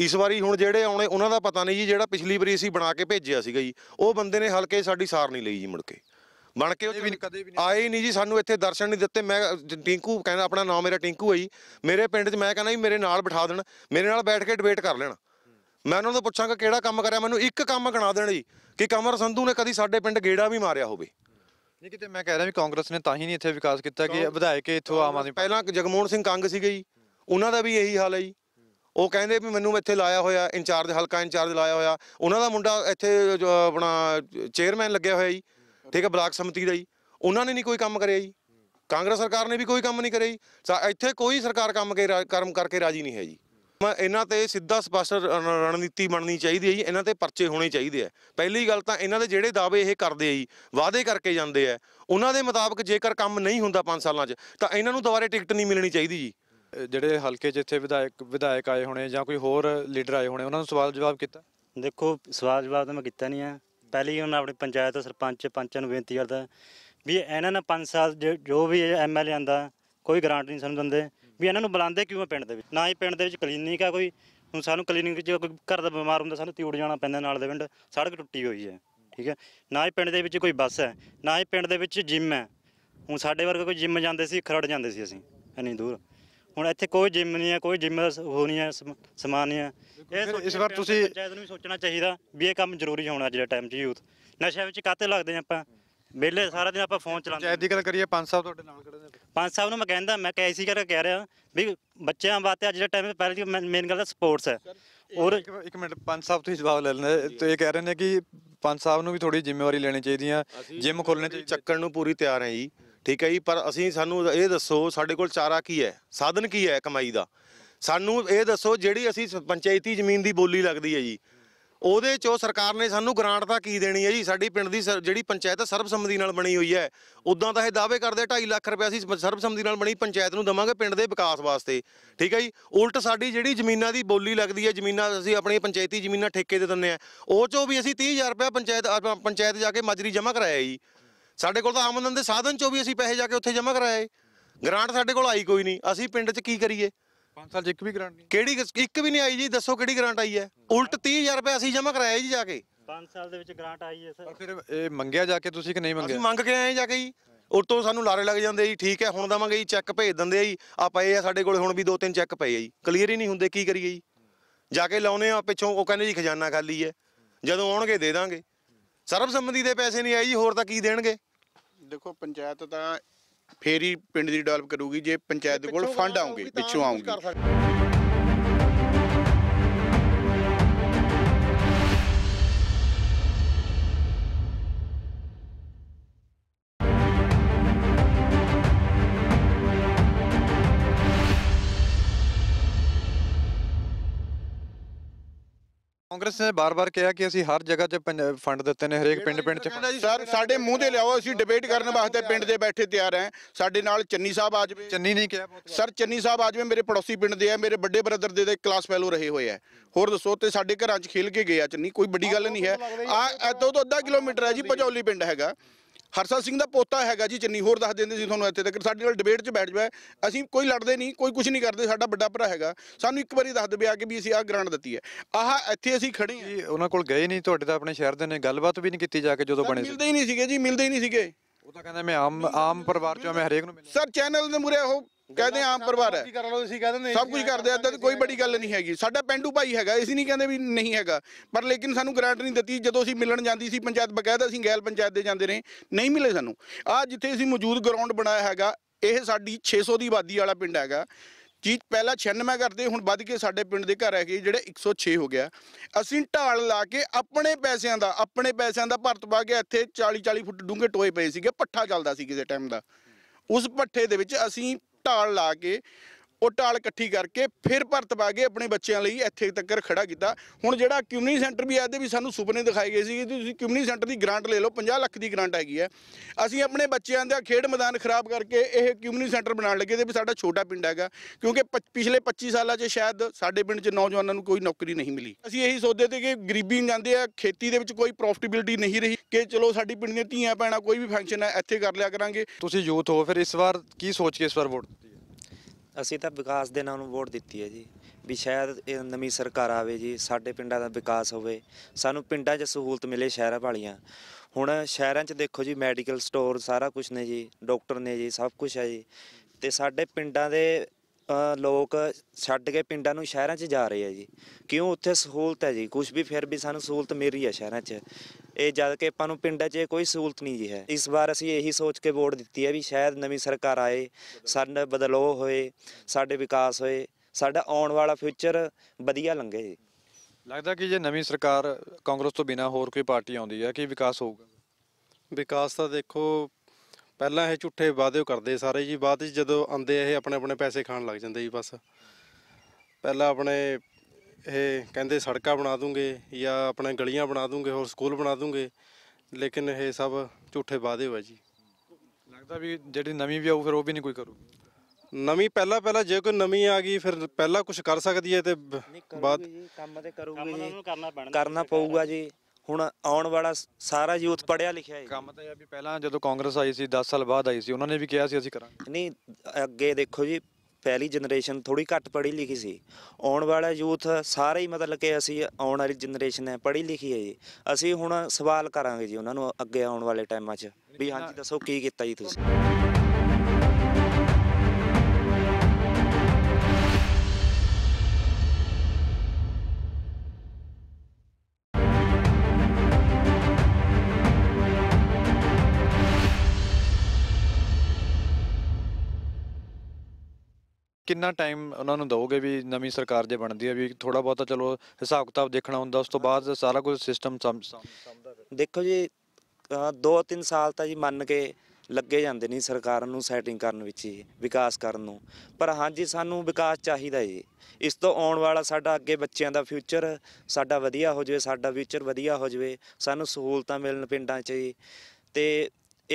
ਇਸ ਵਾਰੀ ਹੁਣ ਜਿਹੜੇ ਆਉਣੇ ਉਹਨਾਂ ਦਾ ਪਤਾ ਨਹੀਂ ਜੀ ਜਿਹੜਾ ਪਿਛਲੀ ਵਾਰੀ ਅਸੀਂ ਬਣਾ ਕੇ ਭੇਜਿਆ ਸੀਗਾ ਜੀ ਉਹ ਬੰਦੇ ਨੇ ਹਲਕੇ ਸਾਡੀ ਸਾਰ ਨਹੀਂ ਲਈ ਜੀ ਮੁੜ ਕੇ ਬਣ ਕੇ ਆਏ ਨਹੀਂ ਜੀ ਸਾਨੂੰ ਇੱਥੇ ਦਰਸ਼ਨ ਨਹੀਂ ਦਿੱਤੇ ਮੈਂ ਟਿੰਕੂ ਕਹਿੰਦਾ ਆਪਣਾ ਨਾਮ ਮੇਰਾ ਟਿੰਕੂ ਹੈ ਜੀ ਮੇਰੇ ਪਿੰਡ 'ਚ ਮੈਂ ਕਹਿੰਦਾ ਜੀ ਮੇਰੇ ਨਾਲ ਬਿਠਾ ਦੇਣ ਮੇਰੇ ਨਾਲ ਬੈਠ ਕੇ ਡਿਬੇਟ ਕਰ ਲੈਣਾ ਮੈਂ ਉਹਨਾਂ ਨੂੰ ਪੁੱਛਾਂਗਾ ਕਿਹੜਾ ਕੰਮ ਕਰਿਆ ਮੈਨੂੰ ਇੱਕ ਕੰਮ ਗਣਾ ਦੇਣ ਜੀ ਕਿ ਕਮਰ ਸੰਧੂ ਨੇ ਕਦੀ ਸਾਡੇ ਪਿੰਡ ਗੇੜਾ ਵੀ ਮਾਰਿਆ ਹੋਵੇ ਨਹੀਂ ਕਿਤੇ ਮੈਂ ਕਹਿ ਰਿਹਾ ਵੀ ਕਾਂਗਰਸ ਨੇ ਤਾਂ ਹੀ ਨਹੀਂ ਇੱਥੇ ਵਿਕਾਸ ਕੀਤਾ ਕਿ ਵਿਧਾਇਕ ਇੱਥੋਂ ਆਮ ਆਦਮੀ ਪਹਿਲਾਂ ਜਗਮੋਹਨ ਸਿੰਘ ਕੰਗ ਸੀਗੇ ਜੀ ਉਹਨਾਂ ਦਾ ਵੀ ਇਹੀ ਹਾਲ ਹੈ ਜੀ ਉਹ ਕਹਿੰਦੇ ਵੀ ਮੈਨੂੰ ਇੱਥੇ ਲਾਇਆ ਹੋਇਆ ਇੰਚਾਰਜ ਹਲਕਾ ਇੰਚਾਰਜ ਲਾਇਆ ਹੋਇਆ ਉਹਨਾਂ ਦਾ ਮੁੰਡਾ ਇੱਥੇ ਆਪਣਾ ਚੇਅਰਮੈਨ ਲੱਗਿਆ ਹੋਇਆ ਜੀ ਠੀਕ ਹੈ ਬਲਾਕ ਸਮਤੀ ਦਾ ਜੀ ਉਹਨਾਂ ਨੇ ਨਹੀਂ ਕੋਈ ਕੰਮ ਕਰਿਆ ਜੀ ਕਾਂਗਰਸ ਸਰਕਾਰ ਨੇ ਵੀ ਕੋਈ ਕੰਮ ਨਹੀਂ ਕਰਿਆ ਜੀ ਇੱਥੇ ਕੋਈ ਸਰਕਾਰ ਕੰਮ ਕਰਮ ਕਰਕੇ ਰਾਜੀ ਨਹੀਂ ਹੈ ਜੀ ਇਹਨਾਂ ਤੇ ਸਿੱਧਾ ਸਪਸ਼ਟ ਰਣਨੀਤੀ ਬਣਨੀ ਚਾਹੀਦੀ ਹੈ ਜੀ ਇਹਨਾਂ ਤੇ ਪਰਚੇ ਹੋਣੇ ਚਾਹੀਦੇ ਆ ਪਹਿਲੀ ਗੱਲ ਤਾਂ ਇਹਨਾਂ ਦੇ ਜਿਹੜੇ ਦਾਅਵੇ ਇਹ ਕਰਦੇ ਆ ਜੀ ਵਾਅਦੇ ਕਰਕੇ ਜਾਂਦੇ ਆ ਉਹਨਾਂ ਦੇ ਮੁਤਾਬਕ ਜੇਕਰ ਕੰਮ ਨਹੀਂ ਹੁੰਦਾ 5 ਸਾਲਾਂ 'ਚ ਤਾਂ ਇਹਨਾਂ ਨੂੰ ਦੁਬਾਰੇ ਟਿਕਟ ਨਹੀਂ ਮਿਲਣੀ ਚਾਹੀਦੀ ਜੀ ਜਿਹੜੇ ਹਲਕੇ ਜਿੱਥੇ ਵਿਧਾਇਕ ਵਿਧਾਇਕ ਆਏ ਹੋਣੇ ਜਾਂ ਕੋਈ ਹੋਰ ਲੀਡਰ ਆਏ ਹੋਣੇ ਉਹਨਾਂ ਨੂੰ ਸਵਾਲ ਜਵਾਬ ਕੀਤਾ ਦੇਖੋ ਸਵਾਲ ਜਵਾਬ ਤਾਂ ਮੈਂ ਕੀਤਾ ਨਹੀਂ ਆ ਪਹਿਲੀ ਉਹਨਾਂ ਆਪਣੀ ਪੰਚਾਇਤ ਸਰਪੰਚ ਪੰਚਾਂ ਨੂੰ ਬੇਨਤੀ ਕਰਦਾ ਵੀ ਇਹਨਾਂ ਨੇ 5 ਸਾਲ ਜੋ ਵੀ ਐਮਐਲਏ ਆਂਦਾ ਕੋਈ ਗਰੰਟ ਨਹੀਂ ਸਾਨੂੰ ਦਿੰਦੇ ਵੀ ਇਹਨਾਂ ਨੂੰ ਬੁਲਾਉਂਦੇ ਕਿਉਂ ਪਿੰਡ ਦੇ ਵਿੱਚ ਨਾ ਹੀ ਪਿੰਡ ਦੇ ਵਿੱਚ ਕਲੀਨਿਕ ਆ ਕੋਈ ਹੁਣ ਸਾਨੂੰ ਕਲੀਨਿਕ 'ਚ ਕੋਈ ਘਰ ਦਾ ਬਿਮਾਰ ਹੁੰਦਾ ਸਾਨੂੰ ਤਿਉੜ ਜਾਣਾ ਪੈਂਦਾ ਨਾਲ ਦੇ ਪਿੰਡ ਸੜਕ ਟੁੱਟੀ ਹੋਈ ਹੈ ਠੀਕ ਹੈ ਨਾ ਹੀ ਪਿੰਡ ਦੇ ਵਿੱਚ ਕੋਈ ਬੱਸ ਹੈ ਨਾ ਹੀ ਪਿੰਡ ਦੇ ਵਿੱਚ ਜਿਮ ਹੈ ਹੁਣ ਸਾਡੇ ਵਰਗੇ ਕੋਈ ਜਿਮ ਜਾਂਦੇ ਸੀ ਖਰੜ ਜਾਂਦੇ ਸੀ ਅਸੀਂ ਇੰਨੀ ਦੂਰ ਹੁਣ ਇੱਥੇ ਕੋਈ ਜਿਮ ਨਹੀਂ ਹੈ ਕੋਈ ਜਿਮ ਹੋ ਨਹੀਂ ਹੈ ਸਮਾਨ ਨਹੀਂ ਹੈ ਇਹ ਇਸ ਵਾਰ ਤੁਸੀਂ- ਪੰਚਾਇਤ ਨੂੰ ਵੀ ਸੋਚਣਾ ਚਾਹੀਦਾ ਵੀ ਇਹ ਕੰਮ ਜ਼ਰੂਰੀ ਹੋਣਾ ਅੱਜ ਦੇ ਟਾਈਮ 'ਚ ਯੂਥ ਨਸ਼ਿਆਂ ਵਿੱਚ ਕਾਤੇ ਲੱਗਦੇ ਆਪਾਂ ਮੇਲੇ ਸਾਰਾ ਦਿਨ ਆਪਾਂ ਫੋਨ ਚਲਾਉਂਦੇ ਪੰਚਾਇਤ ਗੱਲ ਕਰੀਏ ਪੰਜ ਸਾਹਿਬ ਤੁਹਾਡੇ ਨਾਲ ਖੜੇ ਨੇ ਪੰਜ ਸਾਹਿਬ ਨੂੰ ਮੈਂ ਕਹਿੰਦਾ ਮੈਂ ਕੈਸੀ ਇਸੀ ਕਰਕੇ ਕਹਿ ਰਿਹਾ ਵੀ ਬੱਚਿਆਂ ਵਾਸਤੇ ਅੱਜ ਦਾ ਟਾਈਮ ਪਹਿਲੀ ਮੇਨ ਗੱਲ ਤਾਂ ਸਪੋਰਟਸ ਹੈ ਔਰ ਇੱਕ ਮਿੰਟ ਪੰਜ ਸਾਹਿਬ ਤੁਸੀਂ ਜਵਾਬ ਲੈ ਲੈਣਾ ਤੇ ਇਹ ਕਹਿ ਰਹੇ ਨੇ ਕਿ ਪੰਜ ਸਾਹਿਬ ਨੂੰ ਵੀ ਥੋੜੀ ਜ਼ਿੰਮੇਵਾਰੀ ਲੈਣੀ ਚਾਹੀਦੀ ਆ ਜਿਮ ਖੋਲਣੇ ਤੇ ਚੱਕਣ ਨੂੰ ਪੂਰੀ ਤਿਆਰ ਹੈ ਜੀ ਠੀਕ ਹੈ ਜੀ ਪਰ ਅਸੀਂ ਸਾਨੂੰ ਇਹ ਦੱਸੋ ਸਾਡੇ ਕੋਲ ਚਾਰਾ ਕੀ ਹੈ ਸਾਧਨ ਕੀ ਹੈ ਕਮਾਈ ਦਾ ਸਾਨੂੰ ਇਹ ਦੱਸੋ ਜਿਹੜੀ ਅਸੀਂ ਪੰਚਾਇਤੀ ਜ਼ਮੀਨ ਦੀ ਬੋਲੀ ਲੱਗਦੀ ਹੈ ਜੀ ਉਹਦੇ ਚੋਂ ਸਰਕਾਰ ਨੇ ਸਾਨੂੰ ਗ੍ਰਾਂਟ ਤਾਂ ਕੀ ਦੇਣੀ ਹੈ ਜੀ ਸਾਡੀ ਪਿੰਡ ਦੀ ਜਿਹੜੀ ਪੰਚਾਇਤ ਸਰਬਸੰਮਤੀ ਨਾਲ ਬਣੀ ਹੋਈ ਹੈ ਉਦਾਂ ਤਾਂ ਇਹ ਦਾਅਵੇ ਕਰਦੇ 2.5 ਲੱਖ ਰੁਪਏ ਅਸੀਂ ਸਰਬਸੰਮਤੀ ਨਾਲ ਬਣੀ ਪੰਚਾਇਤ ਨੂੰ ਦਵਾਂਗੇ ਪਿੰਡ ਦੇ ਵਿਕਾਸ ਵਾਸਤੇ ਠੀਕ ਹੈ ਜੀ ਉਲਟ ਸਾਡੀ ਜਿਹੜੀ ਜ਼ਮੀਨਾਂ ਦੀ ਬੋਲੀ ਲੱਗਦੀ ਹੈ ਜ਼ਮੀਨਾਂ ਅਸੀਂ ਆਪਣੀ ਪੰਚਾਇਤੀ ਜ਼ਮੀਨਾਂ ਠੇਕੇ ਤੇ ਦਿੰਨੇ ਆ ਉਹ ਚੋਂ ਵੀ ਅਸੀਂ 30000 ਰੁਪਏ ਪੰਚਾਇਤ ਪੰਚਾਇਤ ਜਾ ਕੇ ਮਾਜਰੀ ਜਮ੍ਹਾਂ ਕਰਾਇਆ ਜੀ ਸਾਡੇ ਕੋਲ ਤਾਂ ਆਮਦਨ ਦੇ ਸਾਧਨ ਚੋਂ ਵੀ ਅਸੀਂ ਪੈਸੇ ਜਾ ਕੇ ਉੱਥੇ ਜਮ੍ਹਾਂ ਕਰਾਏ ਗ੍ਰਾਂਟ ਸਾਡੇ ਕੋਲ ਆਈ ਕੋਈ ਨਹੀਂ ਅਸੀਂ ਪਿੰਡ 'ਚ ਕੀ ਕਰੀਏ 5 ਸਾਲ 'ਚ ਇੱਕ ਵੀ ਗ੍ਰਾਂਟ ਨਹੀਂ ਕਿਹੜੀ ਇੱਕ ਵੀ ਨਹੀਂ ਆਈ ਜੀ ਦੱਸੋ ਕਿਹੜੀ ਗ੍ਰਾਂਟ ਆਈ ਹੈ ਉਲਟ 30000 ਰੁਪਏ ਅਸੀਂ ਜਮ੍ਹਾਂ ਕਰਾਇਆ ਜੀ ਜਾ ਕੇ 5 ਸਾਲ ਦੇ ਵਿੱਚ ਗ੍ਰਾਂਟ ਆਈ ਹੈ ਸਰ ਫਿਰ ਇਹ ਮੰਗਿਆ ਜਾ ਕੇ ਤੁਸੀਂ ਕਿ ਨਹੀਂ ਮੰਗਿਆ ਅਸੀਂ ਮੰਗ ਕੇ ਆਏ ਜਾ ਕੇ ਜੀ ਉਤੋਂ ਸਾਨੂੰ ਲਾਰੇ ਲੱਗ ਜਾਂਦੇ ਜੀ ਠੀਕ ਹੈ ਹੁਣ ਦਵਾਂਗੇ ਜੀ ਚੈੱਕ ਭੇਜ ਦਿੰਦੇ ਆ ਜੀ ਆ ਪਏ ਆ ਸਾਡੇ ਕੋਲ ਹੁਣ ਵੀ ਦੋ ਤਿੰਨ ਚੈੱਕ ਪਏ ਆ ਜੀ ਕਲੀਅਰ ਹੀ ਨਹੀਂ ਹੁੰਦੇ ਕੀ ਕਰੀਏ ਜੀ ਜਾ ਕੇ ਲਾਉਨੇ ਆ ਪਿੱਛੋਂ ਉਹ ਕਹਿੰਦੇ ਜੀ ਖਜ਼ਾਨਾ ਖਾਲੀ ਹੈ ਜਦੋਂ ਆਉਣਗੇ ਦੇ ਦਾਂਗੇ ਸਰਬ ਸੰਬੰਧੀ ਦੇ ਪੈਸੇ ਨਹੀਂ ਆਏ ਜੀ ਹੋਰ ਤਾਂ ਕੀ ਦੇਣਗੇ ਦੇਖੋ ਪੰਚਾਇਤ ਤਾਂ ਫੇਰ ਹੀ ਪਿੰਡ ਦੀ ਡਿਵੈਲਪ ਕਰੂਗੀ ਜੇ ਪੰਚਾਇਤ ਕੋਲ ਫੰਡ ਆਉਂਗੇ ਵਿੱਚੋਂ ਆਉਂਗੇ ਕਾਂਗਰਸ ਨੇ ਬਾਰ-ਬਾਰ ਕਿਹਾ ਕਿ ਅਸੀਂ ਹਰ ਜਗ੍ਹਾ 'ਚ ਫੰਡ ਦਿੱਤੇ ਨੇ ਹਰੇਕ ਪਿੰਡ-ਪਿੰਡ 'ਚ ਸਰ ਸਾਡੇ ਮੂੰਹ ਤੇ ਲਿਆਓ ਅਸੀਂ ਡਿਬੇਟ ਕਰਨ ਵਾਸਤੇ ਪਿੰਡ ਦੇ ਬੈਠੇ ਤਿਆਰ ਹੈ ਸਾਡੇ ਨਾਲ ਚੰਨੀ ਸਾਹਿਬ ਆ ਜਵੇ ਚੰਨੀ ਨਹੀਂ ਕਿਹਾ ਸਰ ਚੰਨੀ ਸਾਹਿਬ ਜਵੇ ਮੇਰੇ ਪੜੋਸੀ ਪਿੰਡ ਦੇ ਆ ਮੇਰੇ ਵੱਡੇ ਬ੍ਰਦਰ ਦੇ ਦੇ ਕਲਾਸ ਫੈਲੋ ਰਹੇ ਹੋਏ ਆ ਹੋਰ ਦੱਸੋ ਤੇ ਸਾਡੇ ਘਰਾਂ 'ਚ ਖੇਲ ਕੇ ਗਏ ਆ ਚੰਨੀ ਕੋਈ ਵੱਡੀ ਗੱਲ ਨਹੀਂ ਹੈ ਆ ਇੱਥੋਂ ਤੋਂ ਅੱਧਾ ਕਿਲੋਮੀਟਰ ਹੈ ਜੀ ਪਜੌਲੀ ਪਿੰਡ ਹੈਗਾ ਹਰਸਲ ਸਿੰਘ ਦਾ ਪੋਤਾ ਹੈਗਾ ਜੀ ਚੰਨੀ ਹੋਰ ਦੱਸ ਦਿੰਦੇ ਸੀ ਤੁਹਾਨੂੰ ਇੱਥੇ ਤੱਕ ਸਾਡੇ ਨਾਲ ਡਿਬੇਟ 'ਚ ਬੈਠ ਜਾਵੇ ਅਸੀਂ ਕੋਈ ਲੜਦੇ ਨਹੀਂ ਕੋਈ ਕੁਝ ਨਹੀਂ ਕਰਦੇ ਸਾਡਾ ਵੱਡਾ ਭਰਾ ਹੈਗਾ ਸਾਨੂੰ ਇੱਕ ਵਾਰੀ ਦੱਸ ਦਵੇ ਆ ਕੇ ਵੀ ਅਸੀਂ ਆਹ ਗ੍ਰਾਂਟ ਦਿੱਤੀ ਹੈ ਆਹ ਇੱਥੇ ਅਸੀਂ ਖੜੇ ਹਾਂ ਜੀ ਉਹਨਾਂ ਕੋਲ ਗਏ ਨਹੀਂ ਤੁਹਾਡੇ ਤਾਂ ਆਪਣੇ ਸ਼ਹਿਰ ਦੇ ਨੇ ਗੱਲਬਾਤ ਵੀ ਨਹੀਂ ਕੀਤੀ ਜਾ ਕੇ ਜਦੋਂ ਬਣੇ ਮਿਲਦੇ ਹੀ ਨਹੀਂ ਸੀਗੇ ਜੀ ਮਿਲਦੇ ਹੀ ਨਹੀਂ ਸੀਗੇ ਉਹ ਤਾਂ ਕਹਿੰਦਾ ਮੈਂ ਆਮ ਆਮ ਪਰਿਵਾਰ ਚੋਂ ਮੈਂ ਹਰੇਕ ਨੂੰ ਮਿਲਿਆ ਸਰ ਚੈਨਲ ਦੇ ਮੂਰੇ ਉਹ ਕਹਿੰਦੇ ਆਮ ਪਰਿਵਾਰ ਹੈ ਲਓ ਸਭ ਕੁਝ ਕਰਦੇ ਆ ਤਾਂ ਕੋਈ ਬੜੀ ਗੱਲ ਨਹੀਂ ਹੈਗੀ ਸਾਡਾ ਪੈਂਡੂ ਭਾਈ ਹੈਗਾ ਅਸੀਂ ਨਹੀਂ ਕਹਿੰਦੇ ਵੀ ਨਹੀਂ ਹੈਗਾ ਪਰ ਲੇਕਿਨ ਸਾਨੂੰ ਗਰੰਟ ਨਹੀਂ ਦਿੱਤੀ ਜਦੋਂ ਅਸੀਂ ਮਿਲਣ ਜਾਂਦੀ ਸੀ ਪੰਚਾਇਤ ਬਕਾਇਦਾ ਅਸੀਂ ਗੈਲ ਪੰਚਾਇਤ ਦੇ ਜਾਂਦੇ ਰਹੇ ਨਹੀਂ ਮਿਲੇ ਸਾਨੂੰ ਆ ਜਿੱਥੇ ਅਸੀਂ ਮੌਜੂਦ ਗਰਾਊਂਡ ਬਣਾਇਆ ਹੈਗਾ ਇਹ ਸਾਡੀ 600 ਦੀ ਆਬਾਦੀ ਵਾਲਾ ਪਿੰਡ ਹੈਗਾ ਜੀ ਪਹਿਲਾਂ 96 ਕਰਦੇ ਹੁਣ ਵੱਧ ਕੇ ਸਾਡੇ ਪਿੰਡ ਦੇ ਘਰ ਗਏ ਜਿਹੜੇ 106 ਹੋ ਗਿਆ ਅਸੀਂ ਢਾਲ ਲਾ ਕੇ ਆਪਣੇ ਪੈਸਿਆਂ ਦਾ ਆਪਣੇ ਪੈਸਿਆਂ ਦਾ ਭਰਤ ਪਾ ਕੇ ਇੱਥੇ 40 40 ਫੁੱਟ ਡੂੰਘੇ ਟੋਏ ਪਏ ਸੀਗੇ ਪੱਠਾ ਚੱਲਦਾ ਸੀ ਕਿਸੇ ਟਾਈਮ ਦਾ ਉਸ ਪੱਠੇ ਦੇ ਵਿੱਚ ਅਸੀਂ ਢਾਲ ਲਾ ਕੇ ਉਹ ਟਾਲ ਇਕੱਠੀ ਕਰਕੇ ਫਿਰ ਭਰਤ ਪਾ ਕੇ ਆਪਣੇ ਬੱਚਿਆਂ ਲਈ ਇੱਥੇ ਤੱਕ ਖੜਾ ਕੀਤਾ ਹੁਣ ਜਿਹੜਾ ਕਮਿਊਨਿਟੀ ਸੈਂਟਰ ਵੀ ਆਦੇ ਵੀ ਸਾਨੂੰ ਸੁਪਨੇ ਦਿਖਾਏ ਗਏ ਸੀ ਕਿ ਤੁਸੀਂ ਕਮਿਊਨਿਟੀ ਸੈਂਟਰ ਦੀ ਗ੍ਰਾਂਟ ਲੈ ਲਓ 50 ਲੱਖ ਦੀ ਗ੍ਰਾਂਟ ਹੈਗੀ ਹੈ ਅਸੀਂ ਆਪਣੇ ਬੱਚਿਆਂ ਦਾ ਖੇਡ ਮੈਦਾਨ ਖਰਾਬ ਕਰਕੇ ਇਹ ਕਮਿਊਨਿਟੀ ਸੈਂਟਰ ਬਣਾਉਣ ਲੱਗੇ ਤੇ ਵੀ ਸਾਡਾ ਛੋਟਾ ਪਿੰਡ ਹੈਗਾ ਕਿਉਂਕਿ ਪਿਛਲੇ 25 ਸਾਲਾਂ 'ਚ ਸ਼ਾਇਦ ਸਾਡੇ ਪਿੰਡ 'ਚ ਨੌਜਵਾਨਾਂ ਨੂੰ ਕੋਈ ਨੌਕਰੀ ਨਹੀਂ ਮਿਲੀ ਅਸੀਂ ਇਹੀ ਸੋਚਦੇ ਤੇ ਕਿ ਗਰੀਬੀ ਜਾਂਦੇ ਆ ਖੇਤੀ ਦੇ ਵਿੱਚ ਕੋਈ ਪ੍ਰੋਫਿਟੇਬਿਲਟੀ ਨਹੀਂ ਰਹੀ ਕਿ ਚਲੋ ਸਾਡੀ ਪਿੰਡ ਦੀਆਂ ਧੀਆਂ ਪੈਣਾ ਕੋਈ ਵੀ ਫੰਕਸ਼ਨ ਹੈ ਇੱਥੇ ਕਰ ਲਿਆ ਕਰਾਂਗੇ ਤੁਸੀਂ ਯੂਥ ਹੋ ਫਿਰ ਇਸ ਵਾਰ ਕੀ ਸੋਚ ਕੇ ਇਸ ਵਾਰ ਵੋਟ ਅਸੀਂ ਤਾਂ ਵਿਕਾਸ ਦੇ ਨਾਂ ਨੂੰ ਵੋਟ ਦਿੱਤੀ ਹੈ ਜੀ ਵੀ ਸ਼ਾਇਦ ਇਹ ਨਵੀਂ ਸਰਕਾਰ ਆਵੇ ਜੀ ਸਾਡੇ ਪਿੰਡਾਂ ਦਾ ਵਿਕਾਸ ਹੋਵੇ ਸਾਨੂੰ ਪਿੰਡਾਂ 'ਚ ਸਹੂਲਤ ਮਿਲੇ ਸ਼ਹਿਰਾਂ ਵਾਲੀਆਂ ਹੁਣ ਸ਼ਹਿਰਾਂ 'ਚ ਦੇਖੋ ਜੀ ਮੈਡੀਕਲ ਸਟੋਰ ਸਾਰਾ ਕੁਝ ਨੇ ਜੀ ਡਾਕਟਰ ਨੇ ਜੀ ਸਭ ਕੁਝ ਹੈ ਜੀ ਤੇ ਸਾਡੇ ਪਿੰਡਾਂ ਦੇ ਲੋਕ ਛੱਡ ਕੇ ਪਿੰਡਾਂ ਨੂੰ ਸ਼ਹਿਰਾਂ 'ਚ ਜਾ ਰਹੇ ਆ ਜੀ ਕਿਉਂ ਉੱਥੇ ਸਹੂਲਤ ਹੈ ਜੀ ਕੁਝ ਵੀ ਫਿਰ ਵੀ ਸਾਨੂੰ ਸਹੂਲਤ ਮਿਲ ਰਹੀ ਹੈ ਸ਼ਹਿਰਾਂ 'ਚ ਇਹ ਜਦ ਕਿ ਆਪਾਂ ਨੂੰ ਪਿੰਡਾਂ 'ਚ ਕੋਈ ਸਹੂਲਤ ਨਹੀਂ ਜੀ ਹੈ ਇਸ ਵਾਰ ਅਸੀਂ ਇਹੀ ਸੋਚ ਕੇ ਵੋਟ ਦਿੱਤੀ ਹੈ ਵੀ ਸ਼ਾਇਦ ਨਵੀਂ ਸਰਕਾਰ ਆਏ ਸਾਡੇ ਬਦਲਾਅ ਹੋਏ ਸਾਡੇ ਵਿਕਾਸ ਹੋਏ ਸਾਡਾ ਆਉਣ ਵਾਲਾ ਫਿਊਚਰ ਵਧੀਆ ਲੰਘੇ ਜੀ ਲੱਗਦਾ ਕਿ ਜੇ ਨਵੀਂ ਸਰਕਾਰ ਕਾਂਗਰਸ ਤੋਂ ਬਿਨਾ ਹੋਰ ਕੋਈ ਪਾਰਟੀ ਆਉਂਦੀ ਹੈ ਕਿ ਵਿਕਾਸ ਹੋਊਗਾ ਵਿਕਾਸ ਤਾਂ ਦੇਖੋ ਪਹਿਲਾਂ ਇਹ ਝੂਠੇ ਵਾਅਦੇ ਕਰਦੇ ਸਾਰੇ ਜੀ ਬਾਅਦ ਵਿੱਚ ਜਦੋਂ ਆਉਂਦੇ ਇਹ ਆਪਣੇ ਆਪਣੇ ਪੈਸੇ ਖਾਣ ਲੱਗ ਜਾਂਦੇ ਜੀ ਬਸ ਪਹਿਲਾਂ ਆਪਣੇ ਇਹ ਕਹਿੰਦੇ ਸੜਕਾਂ ਬਣਾ ਦੂੰਗੇ ਜਾਂ ਆਪਣੇ ਗਲੀਆਂ ਬਣਾ ਦੂੰਗੇ ਹੋਰ ਸਕੂਲ ਬਣਾ ਦੂੰਗੇ ਲੇਕਿਨ ਇਹ ਸਭ ਝੂਠੇ ਵਾਅਦੇ ਵਾ ਜੀ ਲੱਗਦਾ ਵੀ ਜਿਹੜੀ ਨਵੀਂ ਵੀ ਆਊ ਫਿਰ ਉਹ ਵੀ ਨਹੀਂ ਕੋਈ ਕਰੂਗੀ ਨਵੀਂ ਪਹਿਲਾਂ ਪਹਿਲਾਂ ਜੇ ਕੋਈ ਨਵੀਂ ਆ ਗਈ ਫਿਰ ਪਹਿਲਾਂ ਕੁਝ ਕਰ ਸਕਦੀ ਹੈ ਤੇ ਬ- ਬਾਅਦ ਕੰਮ ਤੇ ਕਰੂਗੀ ਜੀ ਕਰਨਾ ਪਊਗਾ ਜੀ ਹੁਣ ਆਉਣ ਵਾਲਾ ਸਾਰਾ ਯੂਥ ਪੜਿਆ ਲਿਖਿਆ ਹੈ ਕੰਮ ਤਾਂ ਇਹ ਵੀ ਪਹਿਲਾਂ ਜਦੋਂ ਕਾਂਗਰਸ ਆਈ ਸੀ 10 ਸਾਲ ਬਾਅਦ ਆਈ ਸੀ ਉਹਨਾਂ ਨੇ ਵੀ ਕਿਹਾ ਸੀ ਅਸੀਂ ਕਰਾਂਗੇ ਨਹੀਂ ਅੱਗੇ ਦੇਖੋ ਜੀ ਪਹਿਲੀ ਜਨਰੇਸ਼ਨ ਥੋੜੀ ਘੱਟ ਪੜ੍ਹੀ ਲਿਖੀ ਸੀ ਆਉਣ ਵਾਲਾ ਯੂਥ ਸਾਰੇ ਹੀ ਮਤਲਬ ਕਿ ਅਸੀਂ ਆਉਣ ਵਾਲੀ ਜਨਰੇਸ਼ਨ ਹੈ ਪੜ੍ਹੀ ਲਿਖੀ ਹੈ ਜੀ ਅਸੀਂ ਹੁਣ ਸਵਾਲ ਕਰਾਂਗੇ ਜੀ ਉਹਨਾਂ ਨੂੰ ਅੱਗੇ ਆਉਣ ਵਾਲੇ ਟਾਈਮਾਂ 'ਚ ਵੀ ਹਾਂਜੀ ਦੱਸੋ ਕੀ ਕੀਤਾ ਜੀ ਤੁਸੀਂ ਕਿੰਨਾ ਟਾਈਮ ਉਹਨਾਂ ਨੂੰ ਦੋਗੇ ਵੀ ਨਵੀਂ ਸਰਕਾਰ ਜੇ ਬਣਦੀ ਹੈ ਵੀ ਥੋੜਾ ਬਹੁਤਾ ਚਲੋ ਹਿਸਾਬ ਕਿਤਾਬ ਦੇਖਣਾ ਹੁੰਦਾ ਉਸ ਤੋਂ ਬਾਅਦ ਸਾਰਾ ਕੁਝ ਸਿਸਟਮ ਦੇਖੋ ਜੀ 2-3 ਸਾਲ ਤਾਂ ਜੀ ਮੰਨ ਕੇ ਲੱਗੇ ਜਾਂਦੇ ਨਹੀਂ ਸਰਕਾਰ ਨੂੰ ਸੈਟਿੰਗ ਕਰਨ ਵਿੱਚ ਹੀ ਵਿਕਾਸ ਕਰਨ ਨੂੰ ਪਰ ਹਾਂਜੀ ਸਾਨੂੰ ਵਿਕਾਸ ਚਾਹੀਦਾ ਜੀ ਇਸ ਤੋਂ ਆਉਣ ਵਾਲਾ ਸਾਡਾ ਅੱਗੇ ਬੱਚਿਆਂ ਦਾ ਫਿਊਚਰ ਸਾਡਾ ਵਧੀਆ ਹੋ ਜਾਵੇ ਸਾਡਾ ਫਿਊਚਰ ਵਧੀਆ ਹੋ ਜਾਵੇ ਸਾਨੂੰ ਸਹੂਲਤਾਂ ਮਿਲਣ ਪਿੰਡਾਂ 'ਚ ਜੀ ਤੇ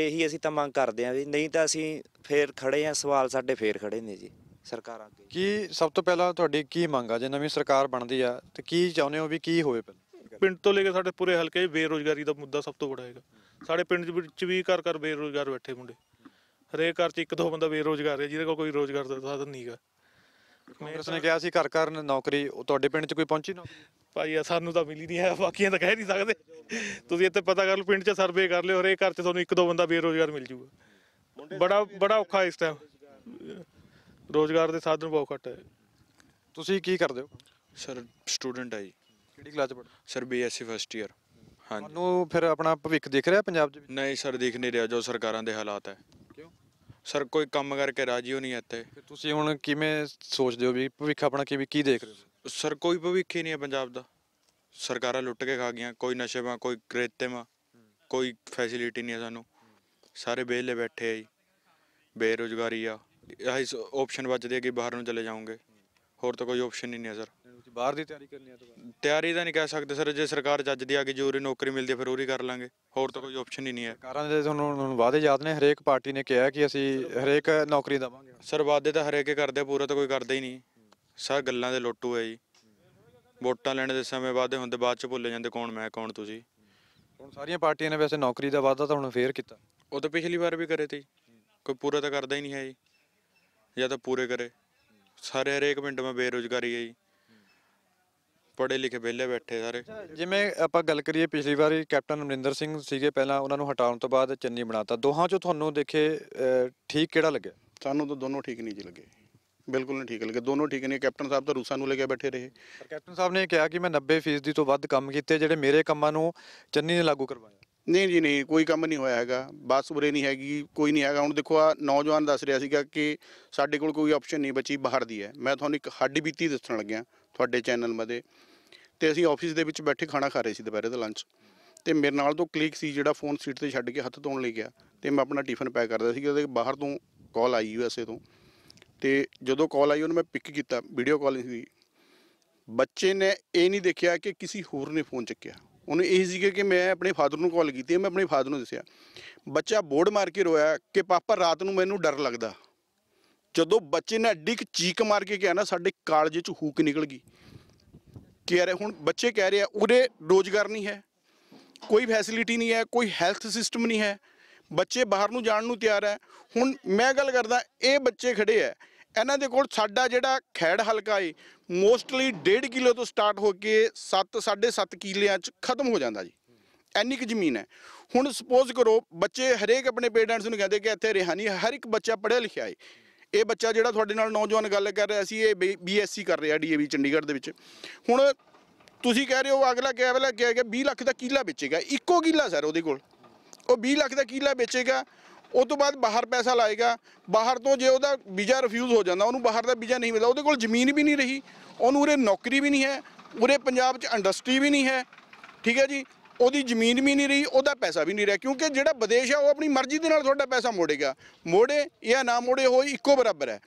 ਇਹੀ ਅਸੀਂ ਤਾਂ ਮੰਗ ਕਰਦੇ ਆਂ ਵੀ ਨਹੀਂ ਤਾਂ ਅਸੀਂ ਫੇਰ ਖੜੇ ਆਂ ਸਵਾਲ ਸਾਡੇ ਫੇਰ ਖੜੇ ਨੇ ਜੀ ਸਰਕਾਰ ਅੱਗੇ ਕੀ ਸਭ ਤੋਂ ਪਹਿਲਾਂ ਤੁਹਾਡੀ ਕੀ ਮੰਗ ਆ ਜੇ ਨਵੀਂ ਸਰਕਾਰ ਬਣਦੀ ਆ ਤੇ ਕੀ ਚਾਹੁੰਦੇ ਹੋ ਵੀ ਕੀ ਹੋਵੇ ਪਹਿਲਾਂ ਪਿੰਡ ਤੋਂ ਲੈ ਕੇ ਸਾਡੇ ਪੂਰੇ ਹਲਕੇ ਬੇਰੋਜ਼ਗਾਰੀ ਦਾ ਮੁੱਦਾ ਸਭ ਤੋਂ ਵੱਡਾ ਹੈਗਾ ਸਾਡੇ ਪਿੰਡ ਦੇ ਵਿੱਚ ਵੀ ਘਰ ਘਰ ਬੇਰੋਜ਼ਗਾਰ ਬੈਠੇ ਮੁੰਡੇ ਹਰੇਕ ਘਰ 'ਚ ਇੱਕ ਦੋ ਬੰਦਾ ਬੇਰੋਜ਼ਗਾਰ ਹੈ ਜਿਹਦੇ ਕੋਲ ਕੋਈ ਰੋਜ਼ਗਾਰ ਦਾ ਸਾਧਨ ਨਹੀਂਗਾ ਕਾਂਗਰਸ ਨੇ ਕਿਹਾ ਸੀ ਘਰ ਘਰ ਨੌਕਰੀ ਤੁਹਾਡੇ ਪਿੰਡ 'ਚ ਕੋਈ ਪਹੁੰਚੀ ਨੌਕਰੀ ਭਾਈ ਆ ਸਾਨੂੰ ਤਾਂ ਮਿਲੀ ਨਹੀਂ ਆ ਬਾਕੀਆਂ ਤਾਂ ਕਹਿ ਨਹੀਂ ਸਕਦੇ ਤੁਸੀਂ ਇੱਥੇ ਪਤਾ ਕਰ ਲਓ ਪਿੰਡ 'ਚ ਸਰਵੇ ਕਰ ਲਿਓ ਹਰੇਕ ਘਰ 'ਚ ਤੁਹਾਨੂੰ ਇੱਕ ਦੋ ਬੰਦਾ ਬੇਰੋਜ਼ਗਾਰ ਮਿਲ ਜੂਗਾ ਬੜਾ ਬੜਾ ਔਖਾ ਇਸ ਟਾਈਮ ਰੋਜ਼ਗਾਰ ਦੇ ਸਾਧਨ ਬਹੁਤ ਘੱਟ ਹੈ ਤੁਸੀਂ ਕੀ ਕਰਦੇ ਹੋ ਸਰ ਸਟੂਡੈਂਟ ਆ ਜੀ ਕਿਹੜੀ ਕਲਾਸ ਪੜ੍ਹਦੇ ਸਰ ਬੀਐਸਸੀ ਫਸਟ ਇਅਰ ਹਾਂ ਤੁਹਾਨੂੰ ਫਿਰ ਆਪਣਾ ਭਵਿੱਖ ਦਿਖ ਰਿਹਾ ਪੰਜਾਬ 'ਚ ਵਿੱਚ ਨਹੀਂ ਸਰ ਦਿਖ ਨਹੀਂ ਰਿਹਾ ਜੋ ਸਰਕਾਰਾਂ ਦੇ ਹਾਲਾਤ ਹੈ ਕਿਉਂ? ਸਰ ਕੋਈ ਕੰਮ ਕਰਕੇ ਰਾਜੀ ਹੋ ਨਹੀਂ ਇੱਥੇ ਫਿਰ ਤੁਸੀਂ ਹੁਣ ਕਿਵੇਂ ਸੋਚਦੇ ਹੋ ਵੀ ਭਵਿੱਖ ਆਪਣਾ ਕਿਵੇਂ ਕੀ ਦੇਖ ਰਹੇ ਹੋ ਸਰ ਕੋਈ ਭਵਿੱਖ ਹੀ ਨਹੀਂ ਹੈ ਪੰਜਾਬ ਦਾ ਸਰਕਾਰਾਂ ਲੁੱਟ ਕੇ ਖਾ ਗਈਆਂ ਕੋਈ ਨਸ਼ੇ ਕੋਈ ਰੇਤੇ ਕੋਈ ਫੈਸਿਲਿਟੀ ਨਹੀਂ ਹੈ ਸਾਨੂੰ ਸਾਰੇ ਵਿਹਲੇ ਬੈਠੇ ਆ ਜੀ ਬੇਰੋਜ਼ਗਾਰੀ ਆ ਇਹੀ ਆਪਸ਼ਨ ਬਚਦੇ ਆ ਕਿ ਬਾਹਰ ਨੂੰ ਚਲੇ ਜਾਓਗੇ ਹੋਰ ਤਾਂ ਕੋਈ ਆਪਸ਼ਨ ਹੀ ਨਹੀਂ ਹੈ ਸਰ ਤੁਸੀਂ ਬਾਹਰ ਦੀ ਤਿਆਰੀ ਕਰਨੀ ਆ ਤਾਂ ਤਿਆਰੀ ਤਾਂ ਨਹੀਂ ਕਹਿ ਸਕਦੇ ਸਰ ਜੇ ਸਰਕਾਰ ਜੱਜ ਦੀ ਆ ਕੇ ਜੋਰੀ ਨੌਕਰੀ ਮਿਲਦੀ ਫਿਰ ਉਹੀ ਕਰ ਲਾਂਗੇ ਹੋਰ ਤਾਂ ਕੋਈ ਆਪਸ਼ਨ ਹੀ ਨਹੀਂ ਹੈ ਸਰਕਾਰਾਂ ਦੇ ਤੁਹਾਨੂੰ ਤੁਹਾਨੂੰ ਵਾਅਦੇ ਯਾਦ ਨੇ ਹਰੇਕ ਪਾਰਟੀ ਨੇ ਕਿਹਾ ਕਿ ਅਸੀਂ ਹਰੇਕ ਨੌਕਰੀ ਦਵਾਂਗੇ ਸਰ ਵਾਅਦੇ ਤਾਂ ਹਰੇਕ ਕਰਦੇ ਪੂਰਾ ਤਾਂ ਕੋਈ ਕਰਦਾ ਹੀ ਨਹੀਂ ਸਰ ਗੱਲਾਂ ਦੇ ਲੋਟੂ ਹੈ ਜੀ ਵੋਟਾਂ ਲੈਣ ਦੇ ਸਮੇਂ ਵਾਅਦੇ ਹੁੰਦੇ ਬਾਅਦ ਚ ਭੁੱਲ ਜਾਂਦੇ ਕੌਣ ਮੈਂ ਕੌਣ ਤੁਸੀਂ ਹੁਣ ਸਾਰੀਆਂ ਪਾਰਟੀਆਂ ਨੇ ਵੈਸੇ ਨੌਕਰੀ ਦਾ ਵਾਅਦਾ ਤਾਂ ਹੁਣ ਫੇਰ ਕੀਤਾ ਉਹ ਤਾਂ ਪਿਛਲੀ ਵਾਰ ਵੀ ਕਰੇ ਤੇ ਕੋਈ ਪੂਰਾ ਤਾਂ ਕਰਦਾ ਹੀ ਨਹੀਂ ਹੈ ਜੀ ਜਾਂ ਤਾਂ ਪੂਰੇ ਕਰੇ ਸਾਰੇ ਹਰੇਕ ਪਿੰਡ ਮੈਂ ਬੇਰੋਜ਼ਗਾਰੀ ਹੈ ਜੀ ਪੜੇ ਲਿਖੇ ਵਿਹਲੇ ਬੈਠੇ ਸਾਰੇ ਜਿਵੇਂ ਆਪਾਂ ਗੱਲ ਕਰੀਏ ਪਿਛਲੀ ਵਾਰੀ ਕੈਪਟਨ ਅਮਰਿੰਦਰ ਸਿੰਘ ਸੀਗੇ ਪਹਿਲਾਂ ਉਹਨਾਂ ਨੂੰ ਹਟਾਉਣ ਤੋਂ ਬਾਅਦ ਚੰਨੀ ਬਣਾਤਾ ਦੋਹਾਂ ਚੋਂ ਤੁਹਾਨੂੰ ਦੇਖੇ ਠੀਕ ਕਿਹੜਾ ਲੱਗਿਆ ਸਾਨੂੰ ਤਾਂ ਦੋਨੋਂ ਠੀਕ ਨਹੀਂ ਜੀ ਲੱਗੇ ਬਿਲਕੁਲ ਨਹੀਂ ਠੀਕ ਲੱਗੇ ਦੋਨੋਂ ਠੀਕ ਨਹੀਂ ਕੈਪਟਨ ਸਾਹਿਬ ਤਾਂ ਰੂਸਾਂ ਨੂੰ ਲੈ ਕੇ ਬੈਠੇ ਰਹੇ ਕੈਪਟਨ ਸਾਹਿਬ ਨੇ ਕਿਹਾ ਕਿ ਮੈਂ 90% ਤੋਂ ਵੱਧ ਕੰਮ ਕੀਤੇ ਜਿਹੜੇ ਮੇਰੇ ਕੰਮਾਂ ਨੂੰ ਚੰਨੀ ਨੇ ਲਾਗੂ ਕਰਵਾਇਆ ਨਹੀਂ ਜੀ ਨਹੀਂ ਕੋਈ ਕੰਮ ਨਹੀਂ ਹੋਇਆ ਹੈਗਾ ਬੱਸ ਉਰੇ ਨਹੀਂ ਹੈਗੀ ਕੋਈ ਨਹੀਂ ਹੈਗਾ ਹੁਣ ਦੇਖੋ ਆ ਨੌਜਵਾਨ ਦੱਸ ਰਿਹਾ ਸੀਗਾ ਕਿ ਸਾਡੇ ਕੋਲ ਕੋਈ ਆਪਸ਼ਨ ਨਹੀਂ ਬਚੀ ਬਾਹਰ ਦੀ ਹੈ ਮੈਂ ਤੁਹਾਨੂੰ ਇੱਕ ਹੱਡੀ ਬੀਤੀ ਦੱਸਣ ਲੱਗਿਆ ਤੁਹਾਡੇ ਚੈਨਲ ਮਦੇ ਤੇ ਅਸੀਂ ਆਫਿਸ ਦੇ ਵਿੱਚ ਬੈਠੇ ਖਾਣਾ ਖਾ ਰਹੇ ਸੀ ਦੁਪਹਿਰੇ ਦਾ ਲੰਚ ਤੇ ਮੇਰੇ ਨਾਲ ਤੋਂ ਕਲੀਕ ਸੀ ਜਿਹੜਾ ਫੋਨ ਸੀਟ ਤੇ ਛੱਡ ਕੇ ਹੱਥ ਧੋਣ ਲਈ ਗਿਆ ਤੇ ਮੈਂ ਆਪਣਾ ਟਿਫਨ ਪੈਕ ਕਰਦਾ ਸੀ ਉਹਦੇ ਬਾਹਰ ਤੋਂ ਕਾਲ ਆਈ ਯੂਐਸਏ ਤੋਂ ਤੇ ਜਦੋਂ ਕਾਲ ਆਈ ਉਹਨੂੰ ਮੈਂ ਪਿਕ ਕੀਤਾ ਵੀਡੀਓ ਕਾਲਿੰਗ ਸੀ ਬੱਚੇ ਨੇ ਇਹ ਨਹੀਂ ਦੇਖਿਆ ਕਿ ਕਿਸੇ ਹੋਰ ਨੇ ਫੋਨ ਚੱਕਿਆ ਉਹਨੂੰ ਇਹ ਸੀਗਾ ਕਿ ਮੈਂ ਆਪਣੇ ਫਾਦਰ ਨੂੰ ਕਾਲ ਕੀਤੀ ਮੈਂ ਆਪਣੇ ਫਾਦਰ ਨੂੰ ਦੱਸਿਆ ਬੱਚਾ ਬੋਰਡ ਮਾਰ ਕੇ ਰੋਇਆ ਕਿ ਪਾਪਾ ਰਾਤ ਨੂੰ ਮੈਨੂੰ ਡਰ ਲੱਗਦਾ ਜਦੋਂ ਬੱਚੇ ਨੇ ਅੱਡੀ ਇੱਕ ਚੀਕ ਮਾਰ ਕੇ ਕਿਹਾ ਨਾ ਸਾਡੇ ਕਾਲਜ ਚ ਹੂਕ ਨਿਕਲ ਗਈ ਕਿ ਅਰੇ ਹੁਣ ਬੱਚੇ ਕਹਿ ਰਹੇ ਆ ਉਹਦੇ ਰੋਜ਼ਗਾਰ ਨਹੀਂ ਹੈ ਕੋਈ ਫੈਸਿਲਿਟੀ ਨਹੀਂ ਹੈ ਕੋਈ ਹੈਲਥ ਸਿਸਟਮ ਨਹੀਂ ਹੈ ਬੱਚੇ ਬਾਹਰ ਨੂੰ ਜਾਣ ਨੂੰ ਤਿਆਰ ਹੈ ਹੁਣ ਮੈਂ ਗੱਲ ਕਰਦਾ ਇਹ ਬੱਚੇ ਖੜੇ ਐ ਇਹਨਾਂ ਦੇ ਕੋਲ ਸਾਡਾ ਜਿਹੜਾ ਖੈੜ ਹਲਕਾ ਏ ਮੋਸਟਲੀ 1.5 ਕਿਲੋ ਤੋਂ ਸਟਾਰਟ ਹੋ ਕੇ 7 7.5 ਕਿਲਿਆਂ ਚ ਖਤਮ ਹੋ ਜਾਂਦਾ ਜੀ ਐਨੀ ਕੁ ਜ਼ਮੀਨ ਹੈ ਹੁਣ ਸਪੋਜ਼ ਕਰੋ ਬੱਚੇ ਹਰੇਕ ਆਪਣੇ ਪੇਰੈਂਟਸ ਨੂੰ ਕਹਿੰਦੇ ਕਿ ਇੱਥੇ ਰਹਿਣੀ ਹਰ ਇੱਕ ਬੱਚਾ ਪੜ੍ਹਿਆ ਲਿਖਿਆ ਏ ਇਹ ਬੱਚਾ ਜਿਹੜਾ ਤੁਹਾਡੇ ਨਾਲ ਨੌਜਵਾਨ ਗੱਲ ਕਰ ਰਿਹਾ ਸੀ ਇਹ ਬੀਐਸਸੀ ਕਰ ਰਿਹਾ ਡੀਏਵੀ ਚੰਡੀਗੜ੍ਹ ਦੇ ਵਿੱਚ ਹੁਣ ਤੁਸੀਂ ਕਹਿ ਰਹੇ ਹੋ ਅਗਲਾ ਕਿਹਾ ਵੇਲਾ ਕਿਹਾ ਗਿਆ 20 ਲੱਖ ਦਾ ਕਿੱਲਾ ਵੇਚੇਗਾ ਇੱਕੋ ਕਿੱਲਾ ਸਰ ਉਹਦੇ ਕੋਲ ਉਹ 20 ਲੱਖ ਦਾ ਕਿੱਲਾ ਵੇਚੇਗਾ ਉਹ ਤੋਂ ਬਾਅਦ ਬਾਹਰ ਪੈਸਾ ਲਾਏਗਾ ਬਾਹਰ ਤੋਂ ਜੇ ਉਹਦਾ ਵੀਜ਼ਾ ਰਿਫਿਊਜ਼ ਹੋ ਜਾਂਦਾ ਉਹਨੂੰ ਬਾਹਰ ਦਾ ਵੀਜ਼ਾ ਨਹੀਂ ਮਿਲਦਾ ਉਹਦੇ ਕੋਲ ਜ਼ਮੀਨ ਵੀ ਨਹੀਂ ਰਹੀ ਉਹਨੂੰ ਉਰੇ ਨੌਕਰੀ ਵੀ ਨਹੀਂ ਹੈ ਉਰੇ ਪੰਜਾਬ 'ਚ ਇੰਡਸਟਰੀ ਵੀ ਨਹੀਂ ਹੈ ਠੀਕ ਹੈ ਜੀ ਉਹਦੀ ਜ਼ਮੀਨ ਵੀ ਨਹੀਂ ਰਹੀ ਉਹਦਾ ਪੈਸਾ ਵੀ ਨਹੀਂ ਰਿਹਾ ਕਿਉਂਕਿ ਜਿਹੜਾ ਵਿਦੇਸ਼ ਆ ਉਹ ਆਪਣੀ ਮਰਜ਼ੀ ਦੇ ਨਾਲ ਤੁਹਾਡਾ ਪੈਸਾ ਮੋੜੇਗਾ ਮੋੜੇ ਜਾਂ ਨਾ ਮੋੜੇ ਹੋਈ ਇੱਕੋ ਬਰਾਬਰ ਹੈ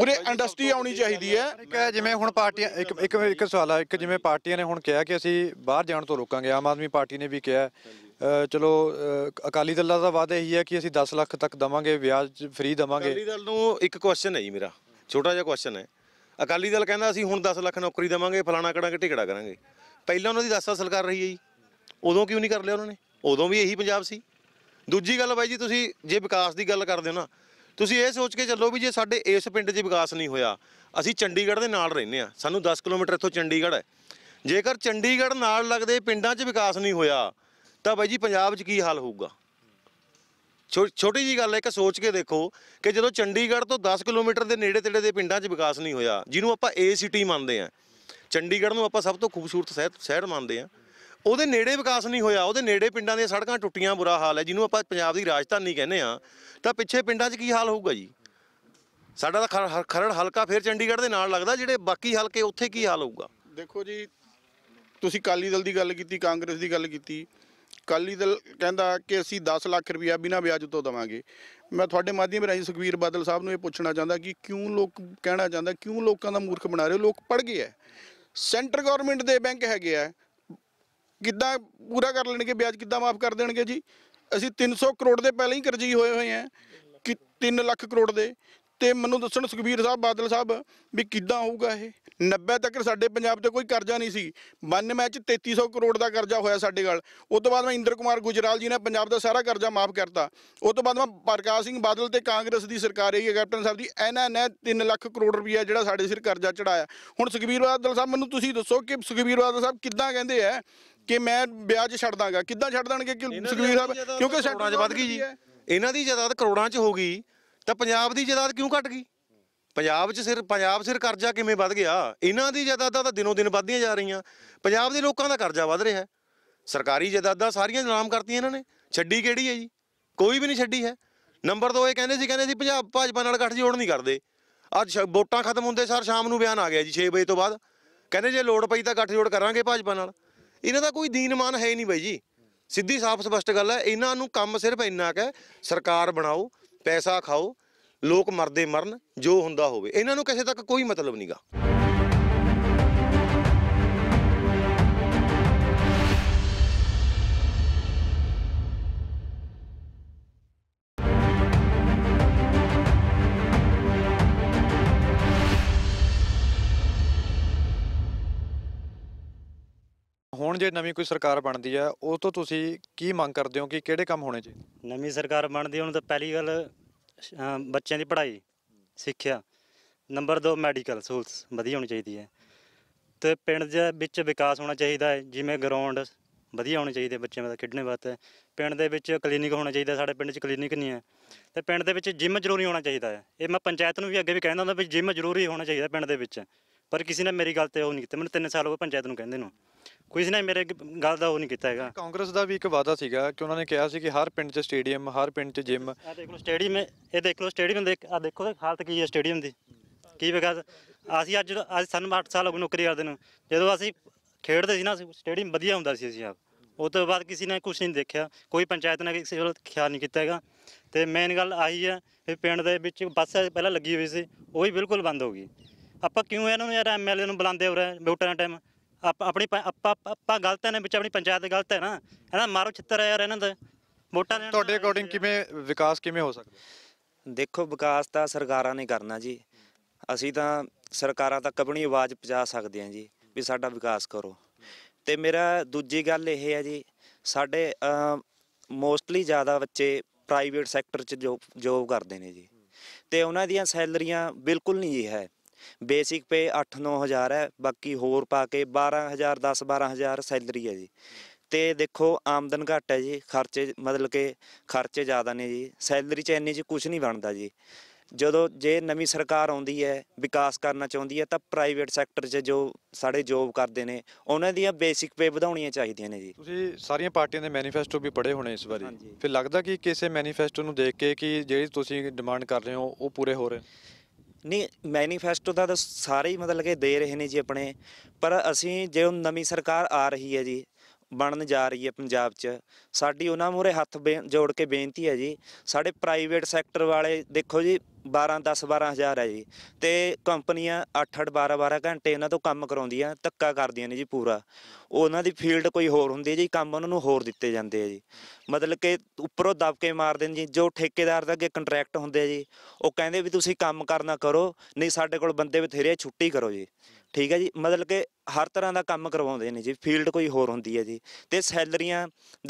ਉਰੇ ਇੰਡਸਟਰੀ ਆਉਣੀ ਚਾਹੀਦੀ ਹੈ ਜਿਵੇਂ ਹੁਣ ਪਾਰਟੀਆਂ ਇੱਕ ਇੱਕ ਇੱਕ ਸਵਾਲ ਆ ਇੱਕ ਜਿਵੇਂ ਪਾਰਟੀਆਂ ਨੇ ਹੁਣ ਕਿਹਾ ਕਿ ਅਸੀਂ ਬਾਹਰ ਜਾਣ ਤੋਂ ਰੋਕਾਂਗੇ ਆਮ ਆਦਮੀ ਪਾਰਟੀ ਨੇ ਵੀ ਕਿਹਾ ਚਲੋ ਅਕਾਲੀ ਦਲ ਦਾ ਵਾਅਦਾ ਇਹੀ ਹੈ ਕਿ ਅਸੀਂ 10 ਲੱਖ ਤੱਕ ਦਵਾਂਗੇ ਵਿਆਜ ਫ੍ਰੀ ਦਵਾਂਗੇ ਅਕਾਲੀ ਦਲ ਨੂੰ ਇੱਕ ਕੁਐਸਚਨ ਹੈ ਜੀ ਮੇਰਾ ਛੋਟਾ ਜਿਹਾ ਕੁਐਸਚਨ ਹੈ ਅਕਾਲੀ ਦਲ ਕਹਿੰਦਾ ਅਸੀਂ ਹੁਣ 10 ਲੱਖ ਨੌਕਰੀ ਦਵਾਂਗੇ ਫਲਾਣਾ ਕਰਾਂਗੇ ਟਿਕੜਾ ਕਰਾਂਗੇ ਪਹਿਲਾਂ ਉਹਨਾਂ ਦੀ 10 ਸਾਲ ਸਰਕਾਰ ਰਹੀ ਹੈ ਜੀ ਉਦੋਂ ਕਿਉਂ ਨਹੀਂ ਕਰ ਲਿਆ ਉਹਨਾਂ ਨੇ ਉਦੋਂ ਵੀ ਇਹੀ ਪੰਜਾਬ ਸੀ ਦੂਜੀ ਗੱਲ ਬਾਈ ਜੀ ਤੁਸੀਂ ਜੇ ਵਿਕਾਸ ਦੀ ਗੱਲ ਕਰਦੇ ਹੋ ਨਾ ਤੁਸੀਂ ਇਹ ਸੋਚ ਕੇ ਚੱਲੋ ਵੀ ਜੇ ਸਾਡੇ ਇਸ ਪਿੰਡ 'ਚ ਵਿਕਾਸ ਨਹੀਂ ਹੋਇਆ ਅਸੀਂ ਚੰਡੀਗੜ੍ਹ ਦੇ ਨਾਲ ਰਹਿੰਦੇ ਆ ਸਾਨੂੰ 10 ਕਿਲੋਮੀਟਰ ਇੱਥੋਂ ਚੰਡੀਗੜ੍ਹ ਹੈ ਜੇਕਰ ਚੰਡੀਗੜ੍ਹ ਨਾਲ ਲੱਗਦੇ ਪਿੰਡਾਂ 'ਚ ਵਿਕਾਸ ਨਹੀਂ ਹੋਇਆ ਤਾਂ ਬਾਈ ਜੀ ਪੰਜਾਬ 'ਚ ਕੀ ਹਾਲ ਹੋਊਗਾ ਛੋਟੀ ਜੀ ਗੱਲ ਹੈ ਇੱਕ ਸੋਚ ਕੇ ਦੇਖੋ ਕਿ ਜਦੋਂ ਚੰਡੀਗੜ੍ਹ ਤੋਂ 10 ਕਿਲੋਮੀਟਰ ਦੇ ਨੇੜੇ ਤੇੜੇ ਦੇ ਪਿੰਡਾਂ 'ਚ ਵਿਕਾਸ ਨਹੀਂ ਹੋਇਆ ਜਿਹਨੂੰ ਆਪਾਂ ਏ ਸਿਟੀ ਮੰਨਦੇ ਆ ਚੰਡੀਗੜ੍ਹ ਨੂੰ ਆਪਾਂ ਸਭ ਤੋਂ ਖੂਬਸੂਰਤ ਸ਼ਹਿਰ ਮੰਨਦੇ ਆ ਉਹਦੇ ਨੇੜੇ ਵਿਕਾਸ ਨਹੀਂ ਹੋਇਆ ਉਹਦੇ ਨੇੜੇ ਪਿੰਡਾਂ ਦੀਆਂ ਸੜਕਾਂ ਟੁੱਟੀਆਂ ਬੁਰਾ ਹਾਲ ਹੈ ਜਿਹਨੂੰ ਆਪਾਂ ਪੰਜਾਬ ਦੀ ਰਾਜਧਾਨੀ ਕਹਿੰਦੇ ਆ ਤਾਂ ਪਿੱਛੇ ਪਿੰਡਾਂ 'ਚ ਕੀ ਹਾਲ ਹੋਊਗਾ ਜੀ ਸਾਡਾ ਤਾਂ ਖਰੜ ਹਲਕਾ ਫਿਰ ਚੰਡੀਗੜ੍ਹ ਦੇ ਨਾਲ ਲੱਗਦਾ ਜਿਹੜੇ ਬਾਕੀ ਹਲਕੇ ਉੱਥੇ ਕੀ ਹਾਲ ਹੋਊਗਾ ਦੇਖੋ ਜੀ ਤੁਸੀਂ ਕਾਲੀ ਦਲ ਦੀ ਗੱਲ ਕੀਤੀ ਕਾਂਗਰਸ ਦੀ ਗੱਲ ਕੀਤੀ ਅਕਾਲੀ ਦਲ ਕਹਿੰਦਾ ਕਿ ਅਸੀਂ 10 ਲੱਖ ਰੁਪਇਆ ਬਿਨਾਂ ਵਿਆਜ ਤੋਂ ਦਵਾਂਗੇ ਮੈਂ ਤੁਹਾਡੇ ਮਾਧਿਅਮ ਰਾਹੀਂ ਸੁਖਵੀਰ ਬਾਦਲ ਸਾਹਿਬ ਨੂੰ ਇਹ ਪੁੱਛਣਾ ਚਾਹੁੰਦਾ ਕਿ ਕਿਉਂ ਲੋਕ ਕਹਿਣਾ ਚਾਹੁੰਦਾ ਕਿਉਂ ਲੋਕਾਂ ਦਾ ਮੂਰਖ ਬਣਾ ਰਹੇ ਹੋ ਲੋਕ ਪੜ ਗਏ ਐ ਸੈਂਟਰ ਗਵਰਨਮੈਂਟ ਦੇ ਬੈਂਕ ਹੈਗੇ ਆ ਕਿੱਦਾਂ ਪੂਰਾ ਕਰ ਲੈਣਗੇ ਵਿਆਜ ਕਿੱਦਾਂ ਮਾਫ ਕਰ ਦੇਣਗੇ ਜੀ ਅਸੀਂ 300 ਕਰੋੜ ਦੇ ਪਹਿਲਾਂ ਹੀ ਕਰਜ਼ੇ ਹੋਏ ਹੋਏ ਆ ਕਿ 3 ਲੱਖ ਕਰੋੜ ਦੇ ਤੇ ਮੈਨੂੰ ਦੱਸਣ ਸੁਖਬੀਰ ਸਾਹਿਬ ਬਾਦਲ ਸਾਹਿਬ ਵੀ ਕਿੱਦਾਂ ਹੋਊਗਾ ਇਹ 90 ਤੱਕ ਸਾਡੇ ਪੰਜਾਬ ਤੇ ਕੋਈ ਕਰਜ਼ਾ ਨਹੀਂ ਸੀ 92 ਚ 3300 ਕਰੋੜ ਦਾ ਕਰਜ਼ਾ ਹੋਇਆ ਸਾਡੇ ਨਾਲ ਉਸ ਤੋਂ ਬਾਅਦ ਮੈਂ ਇੰਦਰ ਕੁਮਾਰ ਗੁਜਰਾਲ ਜੀ ਨੇ ਪੰਜਾਬ ਦਾ ਸਾਰਾ ਕਰਜ਼ਾ ਮਾਫ ਕਰਤਾ ਉਸ ਤੋਂ ਬਾਅਦ ਮੈਂ ਪ੍ਰਕਾਸ਼ ਸਿੰਘ ਬਾਦਲ ਤੇ ਕਾਂਗਰਸ ਦੀ ਸਰਕਾਰ ਹੈ ਕੈਪਟਨ ਸਾਹਿਬ ਦੀ ਇਹਨਾਂ ਨੇ 3 ਲੱਖ ਕਰੋੜ ਰੁਪਇਆ ਜਿਹੜਾ ਸਾਡੇ ਸਿਰ ਕਰਜ਼ਾ ਚੜਾਇਆ ਹੁਣ ਸੁਖਬੀਰ ਬਾਦਲ ਸਾਹਿਬ ਮੈਨੂੰ ਤੁਸੀਂ ਦੱਸੋ ਕਿ ਸੁਖਬੀਰ ਬਾਦਲ ਸਾਹਿਬ ਕਿੱਦਾਂ ਕਹਿੰਦੇ ਆ ਕਿ ਮੈਂ ਵਿਆਜ ਛੱਡ ਦਾਂਗਾ ਕਿੱਦਾਂ ਛੱਡ ਦਾਂਗੇ ਕਿ ਸੁਖਬੀਰ ਸਾਹਿਬ ਕਿਉਂਕਿ ਚ ਵਧ ਗਈ ਜੀ ਇਹਨਾਂ ਦੀ ਜਾਇਦਾਦ ਕਰੋੜਾਂ 'ਚ ਹੋ ਗਈ ਤਾਂ ਪੰਜਾਬ ਦੀ ਜਾਇਦਾਦ ਕਿਉਂ ਘਟ ਗਈ ਪੰਜਾਬ 'ਚ ਸਿਰ ਪੰਜਾਬ ਸਿਰ ਕਰਜ਼ਾ ਕਿਵੇਂ ਵੱਧ ਗਿਆ ਇਹਨਾਂ ਦੀ ਜਾਇਦਾਦਾਂ ਤਾਂ ਦਿਨੋ ਦਿਨ ਵੱਧਦੀਆਂ ਜਾ ਰਹੀਆਂ ਪੰਜਾਬ ਦੇ ਲੋਕਾਂ ਦਾ ਕਰਜ਼ਾ ਵੱਧ ਰਿਹਾ ਸਰਕਾਰੀ ਜਾਇਦਾਦਾਂ ਸਾਰੀਆਂ ਨਿਲਾਮ ਕਰਤੀਆਂ ਇਹਨਾਂ ਨੇ ਛੱਡੀ ਕਿਹੜੀ ਹੈ ਜੀ ਕੋਈ ਵੀ ਨਹੀਂ ਛੱਡੀ ਹੈ ਨੰਬਰ 2 ਇਹ ਕਹਿੰਦੇ ਸੀ ਕਹਿੰਦੇ ਸੀ ਪੰਜਾਬ ਭਾਜਪਾ ਨਾਲ ਗੱਠ ਜੋੜ ਨਹੀਂ ਕਰਦੇ ਅੱਜ ਵੋਟਾਂ ਖਤਮ ਹੁੰਦੇ ਸਾਰ ਸ਼ਾਮ ਨੂੰ ਬਿਆਨ ਆ ਗਿਆ ਜੀ 6 ਵਜੇ ਤੋਂ ਬਾਅਦ ਕਹਿੰਦੇ ਜੇ ਲੋੜ ਪਈ ਤਾਂ ਗੱਠ ਜੋੜ ਕਰਾਂਗੇ ਭਾਜਪਾ ਨਾਲ ਇਹਨਾਂ ਦਾ ਕੋਈ ਦੀਨਮਾਨ ਹੈ ਨਹੀਂ ਬਾਈ ਜੀ ਸਿੱਧੀ ਸਾਫ਼ ਸਪਸ਼ਟ ਗੱਲ ਹੈ ਇਹਨਾਂ ਨੂੰ ਕੰਮ ਸਿਰਫ ਇੰਨਾ ਕਿ ਸਰਕਾਰ ਬਣਾਓ ਪੈਸਾ ਖਾਓ ਲੋਕ ਮਰਦੇ ਮਰਨ ਜੋ ਹੁੰਦਾ ਹੋਵੇ ਇਹਨਾਂ ਨੂੰ ਕਿਸੇ ਤੱਕ ਕੋਈ ਮਤਲਬ ਨਹੀਂਗਾ ਹੁਣ ਜੇ ਨਵੀਂ ਕੋਈ ਸਰਕਾਰ ਬਣਦੀ ਹੈ ਉਹ ਤੋਂ ਤੁਸੀਂ ਕੀ ਮੰਗ ਕਰਦੇ ਹੋ ਕਿ ਕਿਹੜੇ ਕੰਮ ਹੋਣੇ ਚਾਹੀਦੇ ਨਵੀਂ ਸਰਕਾਰ ਬਣਦੀ ਹੁਣ ਤਾਂ ਪਹਿਲੀ ਗੱਲ ਬੱਚਿਆਂ ਦੀ ਪੜ੍ਹਾਈ ਸਿੱਖਿਆ ਨੰਬਰ 2 ਮੈਡੀਕਲ ਸਹੂਲਤ ਵਧੀਆ ਹੋਣੀ ਚਾਹੀਦੀ ਹੈ ਤੇ ਪਿੰਡ ਦੇ ਵਿੱਚ ਵਿਕਾਸ ਹੋਣਾ ਚਾਹੀਦਾ ਹੈ ਜਿਵੇਂ ਗਰਾਊਂਡ ਵਧੀਆ ਹੋਣੇ ਚਾਹੀਦੇ ਬੱਚਿਆਂ ਦਾ ਖੇਡਣ ਵਾਸਤੇ ਪਿੰਡ ਦੇ ਵਿੱਚ ਕਲੀਨਿਕ ਹੋਣਾ ਚਾਹੀਦਾ ਸਾਡੇ ਪਿੰਡ 'ਚ ਕਲੀਨਿਕ ਨਹੀਂ ਹੈ ਤੇ ਪਿੰਡ ਦੇ ਵਿੱਚ ਜਿਮ ਜ਼ਰੂਰੀ ਹੋਣਾ ਚਾਹੀਦਾ ਹੈ ਇਹ ਮੈਂ ਪੰਚਾਇਤ ਨੂੰ ਵੀ ਅੱਗੇ ਵੀ ਕਹਿੰਦਾ ਹੁੰਦਾ ਵੀ ਜਿਮ ਜ਼ਰੂਰੀ ਹੋਣਾ ਚਾਹੀਦਾ ਪਿੰਡ ਦੇ ਵਿੱਚ ਪਰ ਕਿਸੇ ਨੇ ਮੇਰੀ ਗੱਲ ਤੇ ਉਹ ਨਹੀਂ ਕੀਤੀ ਮੈਨੂੰ 3 ਸਾਲ ਹੋ ਗਏ ਪੰਚਾਇਤ ਨੂੰ ਕਹਿੰਦੇ ਨੂੰ ਕੁਝ ਨਹੀਂ ਮੇਰੇ ਗੱਲ ਦਾ ਉਹ ਨਹੀਂ ਕੀਤਾ ਹੈਗਾ ਕਾਂਗਰਸ ਦਾ ਵੀ ਇੱਕ ਵਾਅਦਾ ਸੀਗਾ ਕਿ ਉਹਨਾਂ ਨੇ ਕਿਹਾ ਸੀ ਕਿ ਹਰ ਪਿੰਡ 'ਚ ਸਟੇਡੀਅਮ ਹਰ ਪਿੰਡ 'ਚ ਜਿਮ ਆ ਦੇਖ ਲਓ ਸਟੇਡੀਅਮ ਇਹ ਦੇਖ ਲਓ ਸਟੇਡੀਅਮ ਦੇ ਆ ਦੇਖੋ ਹਾਲਤ ਕੀ ਹੈ ਸਟੇਡੀਅਮ ਦੀ ਕੀ ਵਿਕਾਸ ਅਸੀਂ ਅੱਜ ਅੱਜ ਸਾਨੂੰ 8 ਸਾਲ ਹੋ ਗਏ ਨੌਕਰੀ ਕਰਦੇ ਨੂੰ ਜਦੋਂ ਅਸੀਂ ਖੇਡਦੇ ਸੀ ਨਾ ਸਟੇਡੀਅਮ ਵਧੀਆ ਹੁੰਦਾ ਸੀ ਅਸੀਂ ਆਪ ਉਸ ਤੋਂ ਬਾਅਦ ਕਿਸੇ ਨੇ ਕੁਝ ਨਹੀਂ ਦੇਖਿਆ ਕੋਈ ਪੰਚਾਇਤ ਨੇ ਕਿਸੇ ਵੱਲ ਖਿਆਲ ਨਹੀਂ ਕੀਤਾ ਹੈਗਾ ਤੇ ਮੇਨ ਗੱਲ ਆਹੀ ਹੈ ਕਿ ਪਿੰਡ ਦੇ ਵਿੱਚ ਬੱਸ ਪਹਿਲਾਂ ਲੱਗੀ ਹੋਈ ਸੀ ਉਹ ਵੀ ਬਿਲਕੁਲ ਬੰਦ ਹੋ ਗਈ ਆਪਾਂ ਕਿਉਂ ਇਹਨਾਂ ਨੂੰ ਯਾਰ ਐਮਐਲਏ ਨੂੰ ਬੁਲਾਉਂਦੇ ਹੋ ਰਹੇ ਵੋਟਾਂ ਦਾ ਟਾਈਮ ਆਪਣੀ ਆਪਾਂ ਆਪਾਂ ਗਲਤ ਹੈ ਨਾ ਵਿੱਚ ਆਪਣੀ ਪੰਚਾਇਤ ਗਲਤ ਹੈ ਨਾ ਇਹਨਾਂ ਮਾਰੋ ਛਿੱਤਰ ਯਾਰ ਇਹਨਾਂ ਦਾ ਵੋਟਾਂ ਲੈਣ ਤੁਹਾਡੇ ਅਕੋਰਡਿੰਗ ਕਿਵੇਂ ਵਿਕਾਸ ਕਿਵੇਂ ਹੋ ਸਕਦਾ ਦੇਖੋ ਵਿਕਾਸ ਤਾਂ ਸਰਕਾਰਾਂ ਨੇ ਕਰਨਾ ਜੀ ਅਸੀਂ ਤਾਂ ਸਰਕਾਰਾਂ ਤੱਕ ਆਪਣੀ ਆਵਾਜ਼ ਪਹੁੰਚਾ ਸਕਦੇ ਹਾਂ ਜੀ ਵੀ ਸਾਡਾ ਵਿਕਾਸ ਕਰੋ ਤੇ ਮੇਰਾ ਦੂਜੀ ਗੱਲ ਇਹ ਹੈ ਜੀ ਸਾਡੇ ਮੋਸਟਲੀ ਜ਼ਿਆਦਾ ਬੱਚੇ ਪ੍ਰਾਈਵੇਟ ਸੈਕਟਰ 'ਚ ਜੋਬ ਕਰਦੇ ਨੇ ਜੀ ਤੇ ਉਹਨਾਂ ਦੀਆਂ ਸੈਲਰੀਆਂ ਬਿਲਕੁਲ ਨਹੀਂ ਹੈ ਬੇਸਿਕ ਪੇ 8-9000 ਹੈ ਬਾਕੀ ਹੋਰ ਪਾ ਕੇ 12000 10-12000 ਸੈਲਰੀ ਹੈ ਜੀ ਤੇ ਦੇਖੋ ਆਮਦਨ ਘੱਟ ਹੈ ਜੀ ਖਰਚੇ ਮਤਲਬ ਕਿ ਖਰਚੇ ਜ਼ਿਆਦਾ ਨੇ ਜੀ ਸੈਲਰੀ ਚ ਇੰਨੀ ਚ ਕੁਝ ਨਹੀਂ ਬਣਦਾ ਜੀ ਜਦੋਂ ਜੇ ਨਵੀਂ ਸਰਕਾਰ ਆਉਂਦੀ ਹੈ ਵਿਕਾਸ ਕਰਨਾ ਚਾਹੁੰਦੀ ਹੈ ਤਾਂ ਪ੍ਰਾਈਵੇਟ ਸੈਕਟਰ 'ਚ ਜੋ ਸਾਡੇ ਜੋਬ ਕਰਦੇ ਨੇ ਉਹਨਾਂ ਦੀਆਂ ਬੇਸਿਕ ਪੇ ਵਧਾਉਣੀਆਂ ਚਾਹੀਦੀਆਂ ਨੇ ਜੀ ਤੁਸੀਂ ਸਾਰੀਆਂ ਪਾਰਟੀਆਂ ਦੇ ਮੈਨੀਫੈਸਟੋ ਵੀ ਪੜ੍ਹੇ ਹੋਣੇ ਇਸ ਵਾਰੀ ਫਿਰ ਲੱਗਦਾ ਕਿ ਕਿਸੇ ਮੈਨੀਫੈਸਟੋ ਨੂੰ ਦੇਖ ਕੇ ਕਿ ਜਿਹੜੀ ਤੁਸੀਂ ਡਿਮਾਂਡ ਕਰ ਰਹੇ ਹੋ ਉਹ ਪੂਰੇ ਹੋ ਰਹੇ ਨੇ ਨਹੀਂ ਮੈਨੀਫੈਸਟੋ ਦਾ ਸਾਰੇ ਹੀ ਮਤਲਬ ਕਿ ਦੇ ਰਹੇ ਨੇ ਜੀ ਆਪਣੇ ਪਰ ਅਸੀਂ ਜੇ ਉਹ ਨਵੀਂ ਸਰਕਾਰ ਆ ਰਹੀ ਹੈ ਜੀ ਬਣਨ ਜਾ ਰਹੀ ਹੈ ਪੰਜਾਬ 'ਚ ਸਾਡੀ ਉਹਨਾਂ ਮੂਰੇ ਹੱਥ ਜੋੜ ਕੇ ਬੇਨਤੀ ਹੈ ਜੀ ਸਾਡੇ ਪ੍ਰਾਈਵੇਟ ਸੈਕਟਰ ਵਾਲੇ ਦੇਖੋ ਜੀ 12 10 12000 ਹੈ ਜੀ ਤੇ ਕੰਪਨੀਆਂ 8-8 12-12 ਘੰਟੇ ਇਹਨਾਂ ਤੋਂ ਕੰਮ ਕਰਾਉਂਦੀਆਂ ਧੱਕਾ ਕਰਦੀਆਂ ਨੇ ਜੀ ਪੂਰਾ ਉਹਨਾਂ ਦੀ ਫੀਲਡ ਕੋਈ ਹੋਰ ਹੁੰਦੀ ਹੈ ਜੀ ਕੰਮ ਉਹਨਾਂ ਨੂੰ ਹੋਰ ਦਿੱਤੇ ਜਾਂਦੇ ਆ ਜੀ ਮਤਲਬ ਕਿ ਉੱਪਰੋਂ ਦਬਕੇ ਮਾਰਦੇ ਨੇ ਜੀ ਜੋ ਠੇਕੇਦਾਰ ਦਾ ਅੱਗੇ ਕੰਟਰੈਕਟ ਹੁੰਦੇ ਆ ਜੀ ਉਹ ਕਹਿੰਦੇ ਵੀ ਤੁਸੀਂ ਕੰਮ ਕਰਨਾ ਕਰੋ ਨਹੀਂ ਸਾਡੇ ਕੋਲ ਬੰਦੇ ਬਥੇਰੇ ਛੁੱਟੀ ਕਰੋ ਜੀ ਠੀਕ ਹੈ ਜੀ ਮਤਲਬ ਕਿ ਹਰ ਤਰ੍ਹਾਂ ਦਾ ਕੰਮ ਕਰਵਾਉਂਦੇ ਨੇ ਜੀ ਫੀਲਡ ਕੋਈ ਹੋਰ ਹੁੰਦੀ ਹੈ ਜੀ ਤੇ ਸੈਲਰੀਆਂ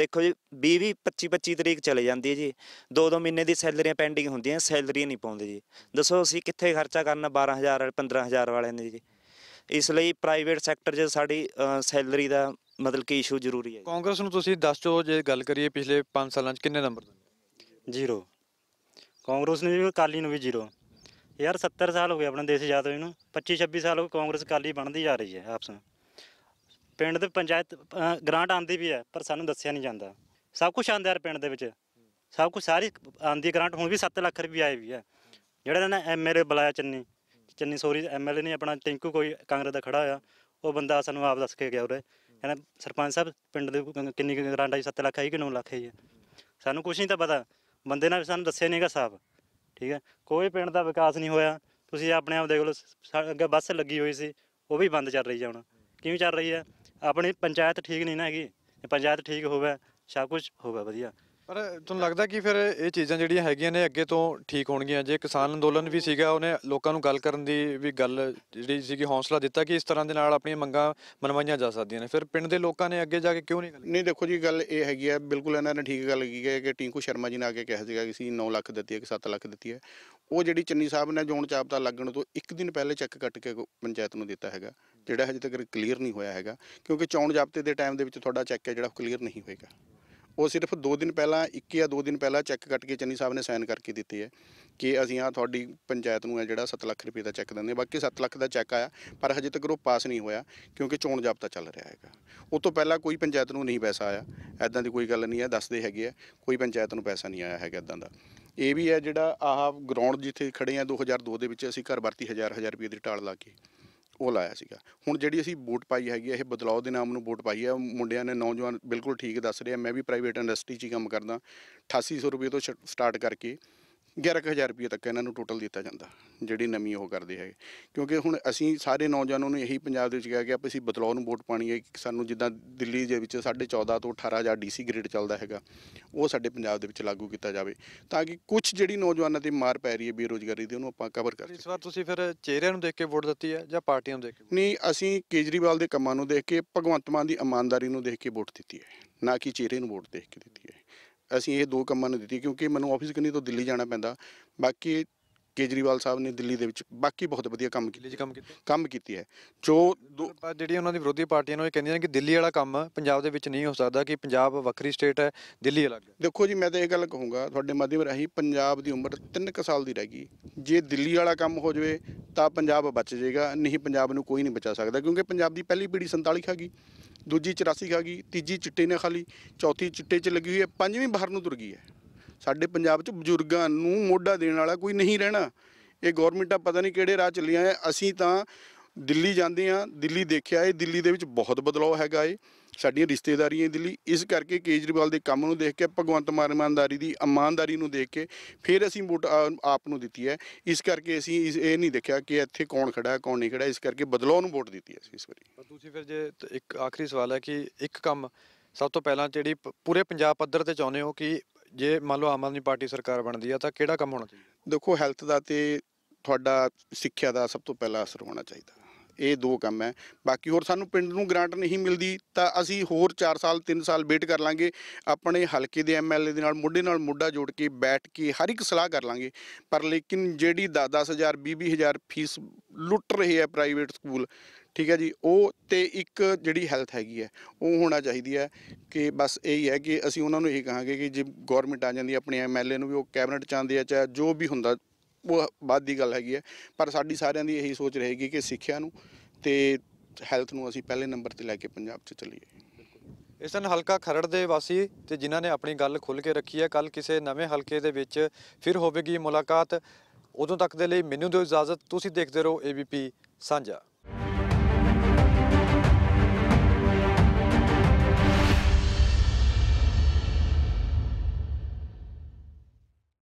ਦੇਖੋ ਜੀ 20 25 25 ਤਰੀਕ ਚਲੇ ਜਾਂਦੀ ਹੈ ਜੀ ਦੋ ਦੋ ਮਹੀਨੇ ਦੀ ਸੈਲਰੀਆਂ ਪੈਂਡਿੰਗ ਹੁੰਦੀਆਂ ਸੈਲਰੀ ਨਹੀਂ ਪਾਉਂਦੇ ਜੀ ਦੱਸੋ ਅਸੀਂ ਕਿੱਥੇ ਖਰਚਾ ਕਰਨਾ 12000 ਵਾਲੇ 15000 ਵਾਲੇ ਨੇ ਜੀ ਇਸ ਲਈ ਪ੍ਰਾਈਵੇਟ ਸੈਕਟਰ 'ਚ ਸਾਡੀ ਸੈਲਰੀ ਦਾ ਮਤਲਬ ਕਿ ਇਸ਼ੂ ਜ਼ਰੂਰੀ ਹੈ ਕਾਂਗਰਸ ਨੂੰ ਤੁਸੀਂ ਦੱਸ ਦਿਓ ਜੇ ਗੱਲ ਕਰੀਏ ਪਿਛਲੇ 5 ਸਾਲਾਂ 'ਚ ਕਿੰਨੇ ਨੰਬਰ ਦਿੰਦੇ ਜ਼ੀਰੋ ਕਾਂਗਰਸ ਨੇ ਵੀ ਕਾਲੀ ਨੂੰ ਵੀ ਜ਼ੀਰੋ ਯਾਰ 70 ਸਾਲ ਹੋ ਗਏ ਆਪਣੇ ਦੇਸ਼ आज़ाद हुए 25 26 ਸਾਲ ਹੋ ਗਏ ਕਾਂਗਰਸ ਕਾਲੀ ਬਣਦੀ ਜਾ ਰਹੀ ਹੈ ਆਪਸ ਵਿੱਚ ਪਿੰਡ ਦੇ ਪੰਚਾਇਤ ਗ੍ਰਾਂਟ ਆਂਦੀ ਵੀ ਹੈ ਪਰ ਸਾਨੂੰ ਦੱਸਿਆ ਨਹੀਂ ਜਾਂਦਾ ਸਭ ਕੁਝ ਆਂਦਾ ਯਾਰ ਪਿੰਡ ਦੇ ਵਿੱਚ ਸਭ ਕੁਝ ਸਾਰੀ ਆਂਦੀ ਗ੍ਰਾਂਟ ਹੁਣ ਵੀ 7 ਲੱਖ ਰੁਪਏ ਆਏ ਵੀ ਹੈ ਜਿਹੜਾ ਨਾ ਐਮਐਲਏ ਬੁਲਾਇਆ ਚੰਨੀ ਚੰਨੀ ਸੋਰੀ ਐਮਐਲਏ ਨਹੀਂ ਆਪਣਾ ਟਿੰਕੂ ਕੋਈ ਕਾਂਗਰਸ ਦਾ ਖੜਾ ਹੋਇਆ ਉਹ ਬੰਦਾ ਸਾਨੂੰ ਆਪ ਦੱਸ ਕੇ ਗਿਆ ਉਰੇ ਕਹਿੰਦਾ ਸਰਪੰਚ ਸਾਹਿਬ ਪਿੰਡ ਦੇ ਕਿੰਨੀ ਗ੍ਰਾਂਟ ਆਈ 7 ਲੱਖ ਆਈ ਕਿ 9 ਲੱਖ ਆਈ ਸਾਨੂੰ ਕੁਝ ਨਹੀਂ ਤਾਂ ਪਤਾ ਬੰਦੇ ਨਾਲ ਸਾਨੂੰ ਦੱਸਿਆ ਨਹੀਂਗਾ ਸਾਹਿਬ ਠੀਕ ਹੈ ਕੋਈ ਪਿੰਡ ਦਾ ਵਿਕਾਸ ਨਹੀਂ ਹੋਇਆ ਤੁਸੀਂ ਆਪਣੇ ਆਪ ਦੇਖ ਲਓ ਅੱਗੇ ਬੱਸ ਲੱਗੀ ਹੋਈ ਸੀ ਉਹ ਵੀ ਬੰਦ ਚੱਲ ਰਹੀ ਹੈ ਹੁਣ ਕਿਵੇਂ ਚੱਲ ਰਹੀ ਹੈ ਆਪਣੀ ਪੰਚਾਇਤ ਠੀਕ ਨਹੀਂ ਨਾ ਹੈਗੀ ਪੰਚਾਇਤ ਠੀਕ ਹੋਵੇ ਸਭ ਕੁਝ ਹੋਵੇ ਵਧੀਆ ਪਰ ਤੁਹਾਨੂੰ ਲੱਗਦਾ ਕਿ ਫਿਰ ਇਹ ਚੀਜ਼ਾਂ ਜਿਹੜੀਆਂ ਹੈਗੀਆਂ ਨੇ ਅੱਗੇ ਤੋਂ ਠੀਕ ਹੋਣਗੀਆਂ ਜੇ ਕਿਸਾਨ ਅੰਦੋਲਨ ਵੀ ਸੀਗਾ ਉਹਨੇ ਲੋਕਾਂ ਨੂੰ ਗੱਲ ਕਰਨ ਦੀ ਵੀ ਗੱਲ ਜਿਹੜੀ ਸੀਗੀ ਹੌਸਲਾ ਦਿੱਤਾ ਕਿ ਇਸ ਤਰ੍ਹਾਂ ਦੇ ਨਾਲ ਆਪਣੀਆਂ ਮੰਗਾਂ ਮਨਵਾਈਆਂ ਜਾ ਸਕਦੀਆਂ ਨੇ ਫਿਰ ਪਿੰਡ ਦੇ ਲੋਕਾਂ ਨੇ ਅੱਗੇ ਜਾ ਕੇ ਕਿਉਂ ਨਹੀਂ ਗੱਲ ਨਹੀਂ ਦੇਖੋ ਜੀ ਗੱਲ ਇਹ ਹੈਗੀ ਆ ਬਿਲਕੁਲ ਇਹਨਾਂ ਨੇ ਠੀਕ ਗੱਲ ਕੀਤੀ ਹੈ ਕਿ ਟਿੰਕੂ ਸ਼ਰਮਾ ਜੀ ਨੇ ਆ ਕੇ ਕਿਹਾ ਸੀਗਾ ਕਿ ਸੀ 9 ਲੱਖ ਦਿੱਤੀ ਹੈ ਕਿ 7 ਲੱਖ ਦਿੱਤੀ ਹੈ ਉਹ ਜਿਹੜੀ ਚੰਨੀ ਸਾਹਿਬ ਨੇ ਜੋਨ ਚਾਪਤਾ ਲੱਗਣ ਤੋਂ ਇੱਕ ਦਿਨ ਪਹਿਲੇ ਚੈੱਕ ਕੱਟ ਕੇ ਪੰਚਾਇਤ ਨੂੰ ਦਿੱਤਾ ਹੈਗਾ ਜਿਹੜਾ ਹਜੇ ਤੱਕ ਕਲੀਅਰ ਨਹੀਂ ਹੋਇਆ ਹੈਗਾ ਕਿਉਂਕਿ ਚੋਣ ਜਾਪਤੇ ਦੇ ਟਾਈਮ ਦੇ ਵਿੱਚ ਤੁਹਾਡਾ ਚੈੱਕ ਹੈ ਜਿਹੜਾ ਕਲੀਅਰ ਨਹੀਂ ਹੋਏਗਾ ਉਹ ਸਿਰਫ 2 ਦਿਨ ਪਹਿਲਾਂ 1 ਜਾਂ 2 ਦਿਨ ਪਹਿਲਾਂ ਚੈੱਕ ਕੱਟ ਕੇ ਚੰਨੀ ਸਾਹਿਬ ਨੇ ਸਾਈਨ ਕਰਕੇ ਦਿੱਤੇ ਹੈ ਕਿ ਅਸੀਂ ਆ ਤੁਹਾਡੀ ਪੰਚਾਇਤ ਨੂੰ ਹੈ ਜਿਹੜਾ 7 ਲੱਖ ਰੁਪਏ ਦਾ ਚੈੱਕ ਦਿੰਦੇ ਬਾਕੀ 7 ਲੱਖ ਦਾ ਚੈੱਕ ਆਇਆ ਪਰ ਹਜੇ ਤੱਕ ਉਹ ਪਾਸ ਨਹੀਂ ਹੋਇਆ ਕਿਉਂਕਿ ਚੋਣ ਜਾਬਤਾ ਚੱਲ ਰਿਹਾ ਹੈਗਾ ਉਸ ਤੋਂ ਪਹਿਲਾਂ ਕੋਈ ਪੰਚਾਇਤ ਨੂੰ ਨਹੀਂ ਪੈਸਾ ਆਇਆ ਐਦਾਂ ਦੀ ਕੋਈ ਗੱਲ ਨਹੀਂ ਹੈ ਦੱਸਦੇ ਹੈਗੇ ਆ ਕੋਈ ਪੰਚਾਇਤ ਨੂੰ ਪੈਸਾ ਨਹੀਂ ਆਇਆ ਹੈਗਾ ਐਦਾਂ ਦਾ ਇਹ ਵੀ ਹੈ ਜਿਹੜਾ ਆਹ ਗਰਾਊਂਡ ਜਿੱਥੇ ਖੜੇ ਆ 2002 ਦੇ ਵਿੱਚ ਅਸੀਂ ਘਰ ਵਰਤੀ 1000 1000 ਰੁਪਏ ਦੀ ਟਾਲ ਲਾ ਕੇ ਉਹ ਲਾਇਆ ਸੀਗਾ ਹੁਣ ਜਿਹੜੀ ਅਸੀਂ ਵੋਟ ਪਾਈ ਹੈਗੀ ਇਹ ਬਦਲਾਅ ਦੇ ਨਾਮ ਨੂੰ ਵੋਟ ਪਾਈ ਹੈ ਮੁੰਡਿਆਂ ਨੇ ਨੌਜਵਾਨ ਬਿਲਕੁਲ ਠੀਕ ਦੱਸ ਰਿਹਾ ਮੈਂ ਵੀ ਪ੍ਰਾਈਵੇਟ ਇੰਡਸਟਰੀ 'ਚ ਹੀ ਕੰਮ ਕਰਦਾ 8800 ਰੁਪਏ ਤੋਂ ਸਟਾਰਟ ਕਰਕੇ 11000 ਰੁਪਏ ਤੱਕ ਇਹਨਾਂ ਨੂੰ ਟੋਟਲ ਦਿੱਤਾ ਜਾਂਦਾ ਜਿਹੜੀ ਨਵੀਂ ਉਹ ਕਰਦੇ ਹੈਗੇ ਕਿਉਂਕਿ ਹੁਣ ਅਸੀਂ ਸਾਰੇ ਨੌਜਵਾਨਾਂ ਨੂੰ ਇਹੀ ਪੰਜਾਬ ਦੇ ਵਿੱਚ ਕਿਹਾ ਕਿ ਆਪਾਂ ਅਸੀਂ ਬਦਲਾਅ ਨੂੰ ਵੋਟ ਪਾਣੀ ਹੈ ਸਾਨੂੰ ਜਿੱਦਾਂ ਦਿੱਲੀ ਦੇ ਵਿੱਚ 14.5 ਤੋਂ 18000 ਡੀਸੀ ਗ੍ਰੇਡ ਚੱਲਦਾ ਹੈਗਾ ਉਹ ਸਾਡੇ ਪੰਜਾਬ ਦੇ ਵਿੱਚ ਲਾਗੂ ਕੀਤਾ ਜਾਵੇ ਤਾਂ ਕਿ ਕੁਝ ਜਿਹੜੀ ਨੌਜਵਾਨਾਂ ਤੇ ਮਾਰ ਪੈ ਰਹੀ ਹੈ ਬੇਰੋਜ਼ਗਾਰੀ ਦੀ ਉਹਨੂੰ ਆਪਾਂ ਕਵਰ ਕਰ ਇਸ ਵਾਰ ਤੁਸੀਂ ਫਿਰ ਚਿਹਰਿਆਂ ਨੂੰ ਦੇਖ ਕੇ ਵੋਟ ਦਿੱਤੀ ਹੈ ਜਾਂ ਪਾਰਟੀਆਂ ਨੂੰ ਦੇਖ ਕੇ ਨਹੀਂ ਅਸੀਂ ਕੇਜਰੀਵਾਲ ਦੇ ਕੰਮਾਂ ਨੂੰ ਦੇਖ ਕੇ ਭਗਵੰਤ ਮਾਨ ਦੀ ਇਮਾਨਦਾਰੀ ਨੂੰ ਦੇਖ ਕੇ ਵੋਟ ਦਿੱਤੀ ਹੈ ਨਾ ਕਿ ਚਿਹਰੇ ਨੂੰ ਵੋਟ ਦੇਖ ਕੇ ਦਿੱਤੀ ਹੈ ਅਸੀਂ ਇਹ ਦੋ ਕੰਮਾਂ ਨੂੰ ਦਿੱਤੀ ਕਿਉਂਕਿ ਮੈਨੂੰ ਆਫਿਸ ਕਿੰਨੀ ਤੋਂ ਦਿੱਲੀ ਜਾਣਾ ਪੈਂਦਾ ਬਾਕੀ ਕੇਜਰੀਵਾਲ ਸਾਹਿਬ ਨੇ ਦਿੱਲੀ ਦੇ ਵਿੱਚ ਬਾਕੀ ਬਹੁਤ ਵਧੀਆ ਕੰਮ ਦਿੱਲੀ 'ਚ ਕੰਮ ਕੀਤਾ ਕੰਮ ਕੀਤੀ ਹੈ ਜੋ ਜਿਹੜੀ ਉਹਨਾਂ ਦੀ ਵਿਰੋਧੀ ਪਾਰਟੀਆਂ ਨੇ ਇਹ ਕਹਿੰਦੀਆਂ ਨੇ ਕਿ ਦਿੱਲੀ ਵਾਲਾ ਕੰਮ ਪੰਜਾਬ ਦੇ ਵਿੱਚ ਨਹੀਂ ਹੋ ਸਕਦਾ ਕਿ ਪੰਜਾਬ ਵੱਖਰੀ ਸਟੇਟ ਹੈ ਦਿੱਲੀ ਅਲੱਗ ਹੈ ਦੇਖੋ ਜੀ ਮੈਂ ਤਾਂ ਇਹ ਗੱਲ ਕਹੂੰਗਾ ਤੁਹਾਡੇ ਮਾਧਿਅਮ ਰਾਹੀਂ ਪੰਜਾਬ ਦੀ ਉਮਰ 3 ਕ ਸਾਲ ਦੀ ਰਹਿ ਗਈ ਜੇ ਦਿੱਲੀ ਵਾਲਾ ਕੰਮ ਹੋ ਜਾਵੇ ਤਾਂ ਪੰਜਾਬ ਬਚ ਜਾਏਗਾ ਨਹੀਂ ਪੰਜਾਬ ਨੂੰ ਕੋਈ ਨਹੀਂ ਬਚਾ ਸਕਦਾ ਕਿਉਂਕਿ ਪੰਜਾਬ ਦੀ ਪਹਿਲੀ ਪੀੜ੍ਹੀ 47 ਖਾ ਗਈ ਦੂਜੀ 84 ਖਾ ਗਈ ਤੀਜੀ ਚਿੱਟੇ ਨੇ ਖਾ ਲਈ ਚੌਥੀ ਚਿੱਟੇ 'ਚ ਲੱਗੀ ਹੋਈ ਹੈ ਪੰਜਵੀਂ ਬਾਹਰ ਨੂੰ ਤੁਰ ਗਈ ਹੈ ਸਾਡੇ ਪੰਜਾਬ 'ਚ ਬਜ਼ੁਰਗਾਂ ਨੂੰ ਮੋਢਾ ਦੇਣ ਵਾਲਾ ਕੋਈ ਨਹੀਂ ਰਹਿਣਾ ਇਹ ਗਵਰਨਮੈਂਟ ਆ ਪਤਾ ਨਹੀਂ ਕਿਹੜੇ ਰਾਹ ਚੱਲੀਆਂ ਐ ਅਸੀਂ ਤਾਂ ਦਿੱਲੀ ਜਾਂਦੇ ਆ ਦਿੱਲੀ ਦੇਖਿਆ ਇਹ ਦਿੱਲੀ ਦੇ ਵਿੱਚ ਬਹੁਤ ਬਦਲਾਅ ਹੈਗਾ ਏ ਸਾਡੀਆਂ ਰਿਸ਼ਤੇਦਾਰੀਆਂ ਦੇ ਲਈ ਇਸ ਕਰਕੇ ਕੇਜਰੀਵਾਲ ਦੇ ਕੰਮ ਨੂੰ ਦੇਖ ਕੇ ਭਗਵੰਤ ਮਾਨ ਇਮਾਨਦਾਰੀ ਦੀ ਇਮਾਨਦਾਰੀ ਨੂੰ ਦੇਖ ਕੇ ਫਿਰ ਅਸੀਂ ਵੋਟ ਆਪ ਨੂੰ ਦਿੱਤੀ ਹੈ ਇਸ ਕਰਕੇ ਅਸੀਂ ਇਹ ਨਹੀਂ ਦੇਖਿਆ ਕਿ ਇੱਥੇ ਕੌਣ ਖੜਾ ਕੌਣ ਨਹੀਂ ਖੜਾ ਇਸ ਕਰਕੇ ਬਦਲੋ ਨੂੰ ਵੋਟ ਦਿੱਤੀ ਅਸੀਂ ਇਸ ਵਾਰੀ ਪਰ ਤੁਸੀਂ ਫਿਰ ਜੇ ਇੱਕ ਆਖਰੀ ਸਵਾਲ ਹੈ ਕਿ ਇੱਕ ਕੰਮ ਸਭ ਤੋਂ ਪਹਿਲਾਂ ਜਿਹੜੀ ਪੂਰੇ ਪੰਜਾਬ ਪੱਧਰ ਤੇ ਚਾਹੁੰਦੇ ਹੋ ਕਿ ਜੇ ਮੰਨ ਲਓ ਆਮ ਆਦਮੀ ਪਾਰਟੀ ਸਰਕਾਰ ਬਣਦੀ ਆ ਤਾਂ ਕਿਹੜਾ ਕੰਮ ਹੋਣਾ ਚਾਹੀਦਾ ਦੇਖੋ ਹੈਲਥ ਦਾ ਤੇ ਤੁਹਾਡਾ ਸਿੱਖਿਆ ਦਾ ਸਭ ਤੋਂ ਪਹਿਲਾ ਅਸਰ ਹੋਣਾ ਚਾਹੀਦਾ ਇਹ ਦੋ ਕੰਮ ਹੈ ਬਾਕੀ ਹੋਰ ਸਾਨੂੰ ਪਿੰਡ ਨੂੰ ਗ੍ਰਾਂਟ ਨਹੀਂ ਮਿਲਦੀ ਤਾਂ ਅਸੀਂ ਹੋਰ 4 ਸਾਲ 3 ਸਾਲ ਵੇਟ ਕਰ ਲਾਂਗੇ ਆਪਣੇ ਹਲਕੇ ਦੇ ਐਮਐਲਏ ਦੇ ਨਾਲ ਮੁੱਢੇ ਨਾਲ ਮੁੱਢਾ ਜੋੜ ਕੇ ਬੈਠ ਕੇ ਹਰ ਇੱਕ ਸਲਾਹ ਕਰ ਲਾਂਗੇ ਪਰ ਲੇਕਿਨ ਜਿਹੜੀ 10-10000 20-20000 ਫੀਸ ਲੁੱਟ ਰਹੇ ਆ ਪ੍ਰਾਈਵੇਟ ਸਕੂਲ ਠੀਕ ਹੈ ਜੀ ਉਹ ਤੇ ਇੱਕ ਜਿਹੜੀ ਹੈਲਥ ਹੈਗੀ ਹੈ ਉਹ ਹੋਣਾ ਚਾਹੀਦੀ ਹੈ ਕਿ ਬਸ ਇਹੀ ਹੈ ਕਿ ਅਸੀਂ ਉਹਨਾਂ ਨੂੰ ਇਹ ਕਹਾਂਗੇ ਕਿ ਜੇ ਗਵਰਨਮੈਂਟ ਆ ਜਾਂਦੀ ਆਪਣੇ ਐਮਐਲਏ ਨੂੰ ਵੀ ਉਹ ਕੈਬਨਿਟ ਚਾਹੁੰਦੇ ਆ ਚਾਹੇ ਜੋ ਵੀ ਹੁੰਦਾ ਉਹ ਬਾਅਦ ਦੀ ਗੱਲ ਹੈਗੀ ਹੈ ਪਰ ਸਾਡੀ ਸਾਰਿਆਂ ਦੀ ਇਹੀ ਸੋਚ ਰਹੇਗੀ ਕਿ ਸਿੱਖਿਆ ਨੂੰ ਤੇ ਹੈਲਥ ਨੂੰ ਅਸੀਂ ਪਹਿਲੇ ਨੰਬਰ ਤੇ ਲੈ ਕੇ ਪੰਜਾਬ 'ਚ ਚੱਲੀਏ ਇਸ ਤਰ੍ਹਾਂ ਹਲਕਾ ਖਰੜ ਦੇ ਵਾਸੀ ਤੇ ਜਿਨ੍ਹਾਂ ਨੇ ਆਪਣੀ ਗੱਲ ਖੁੱਲ ਕੇ ਰੱਖੀ ਹੈ ਕੱਲ ਕਿਸੇ ਨਵੇਂ ਹਲਕੇ ਦੇ ਵਿੱਚ ਫਿਰ ਹੋਵੇਗੀ ਮੁਲਾਕਾਤ ਉਦੋਂ ਤੱਕ ਦੇ ਲਈ ਮੈਨੂੰ ਦਿਓ ਇਜਾਜ਼ਤ ਤੁਸੀਂ ਦੇਖਦੇ ਰਹੋ ਏਬੀਪੀ ਸਾਂਝਾ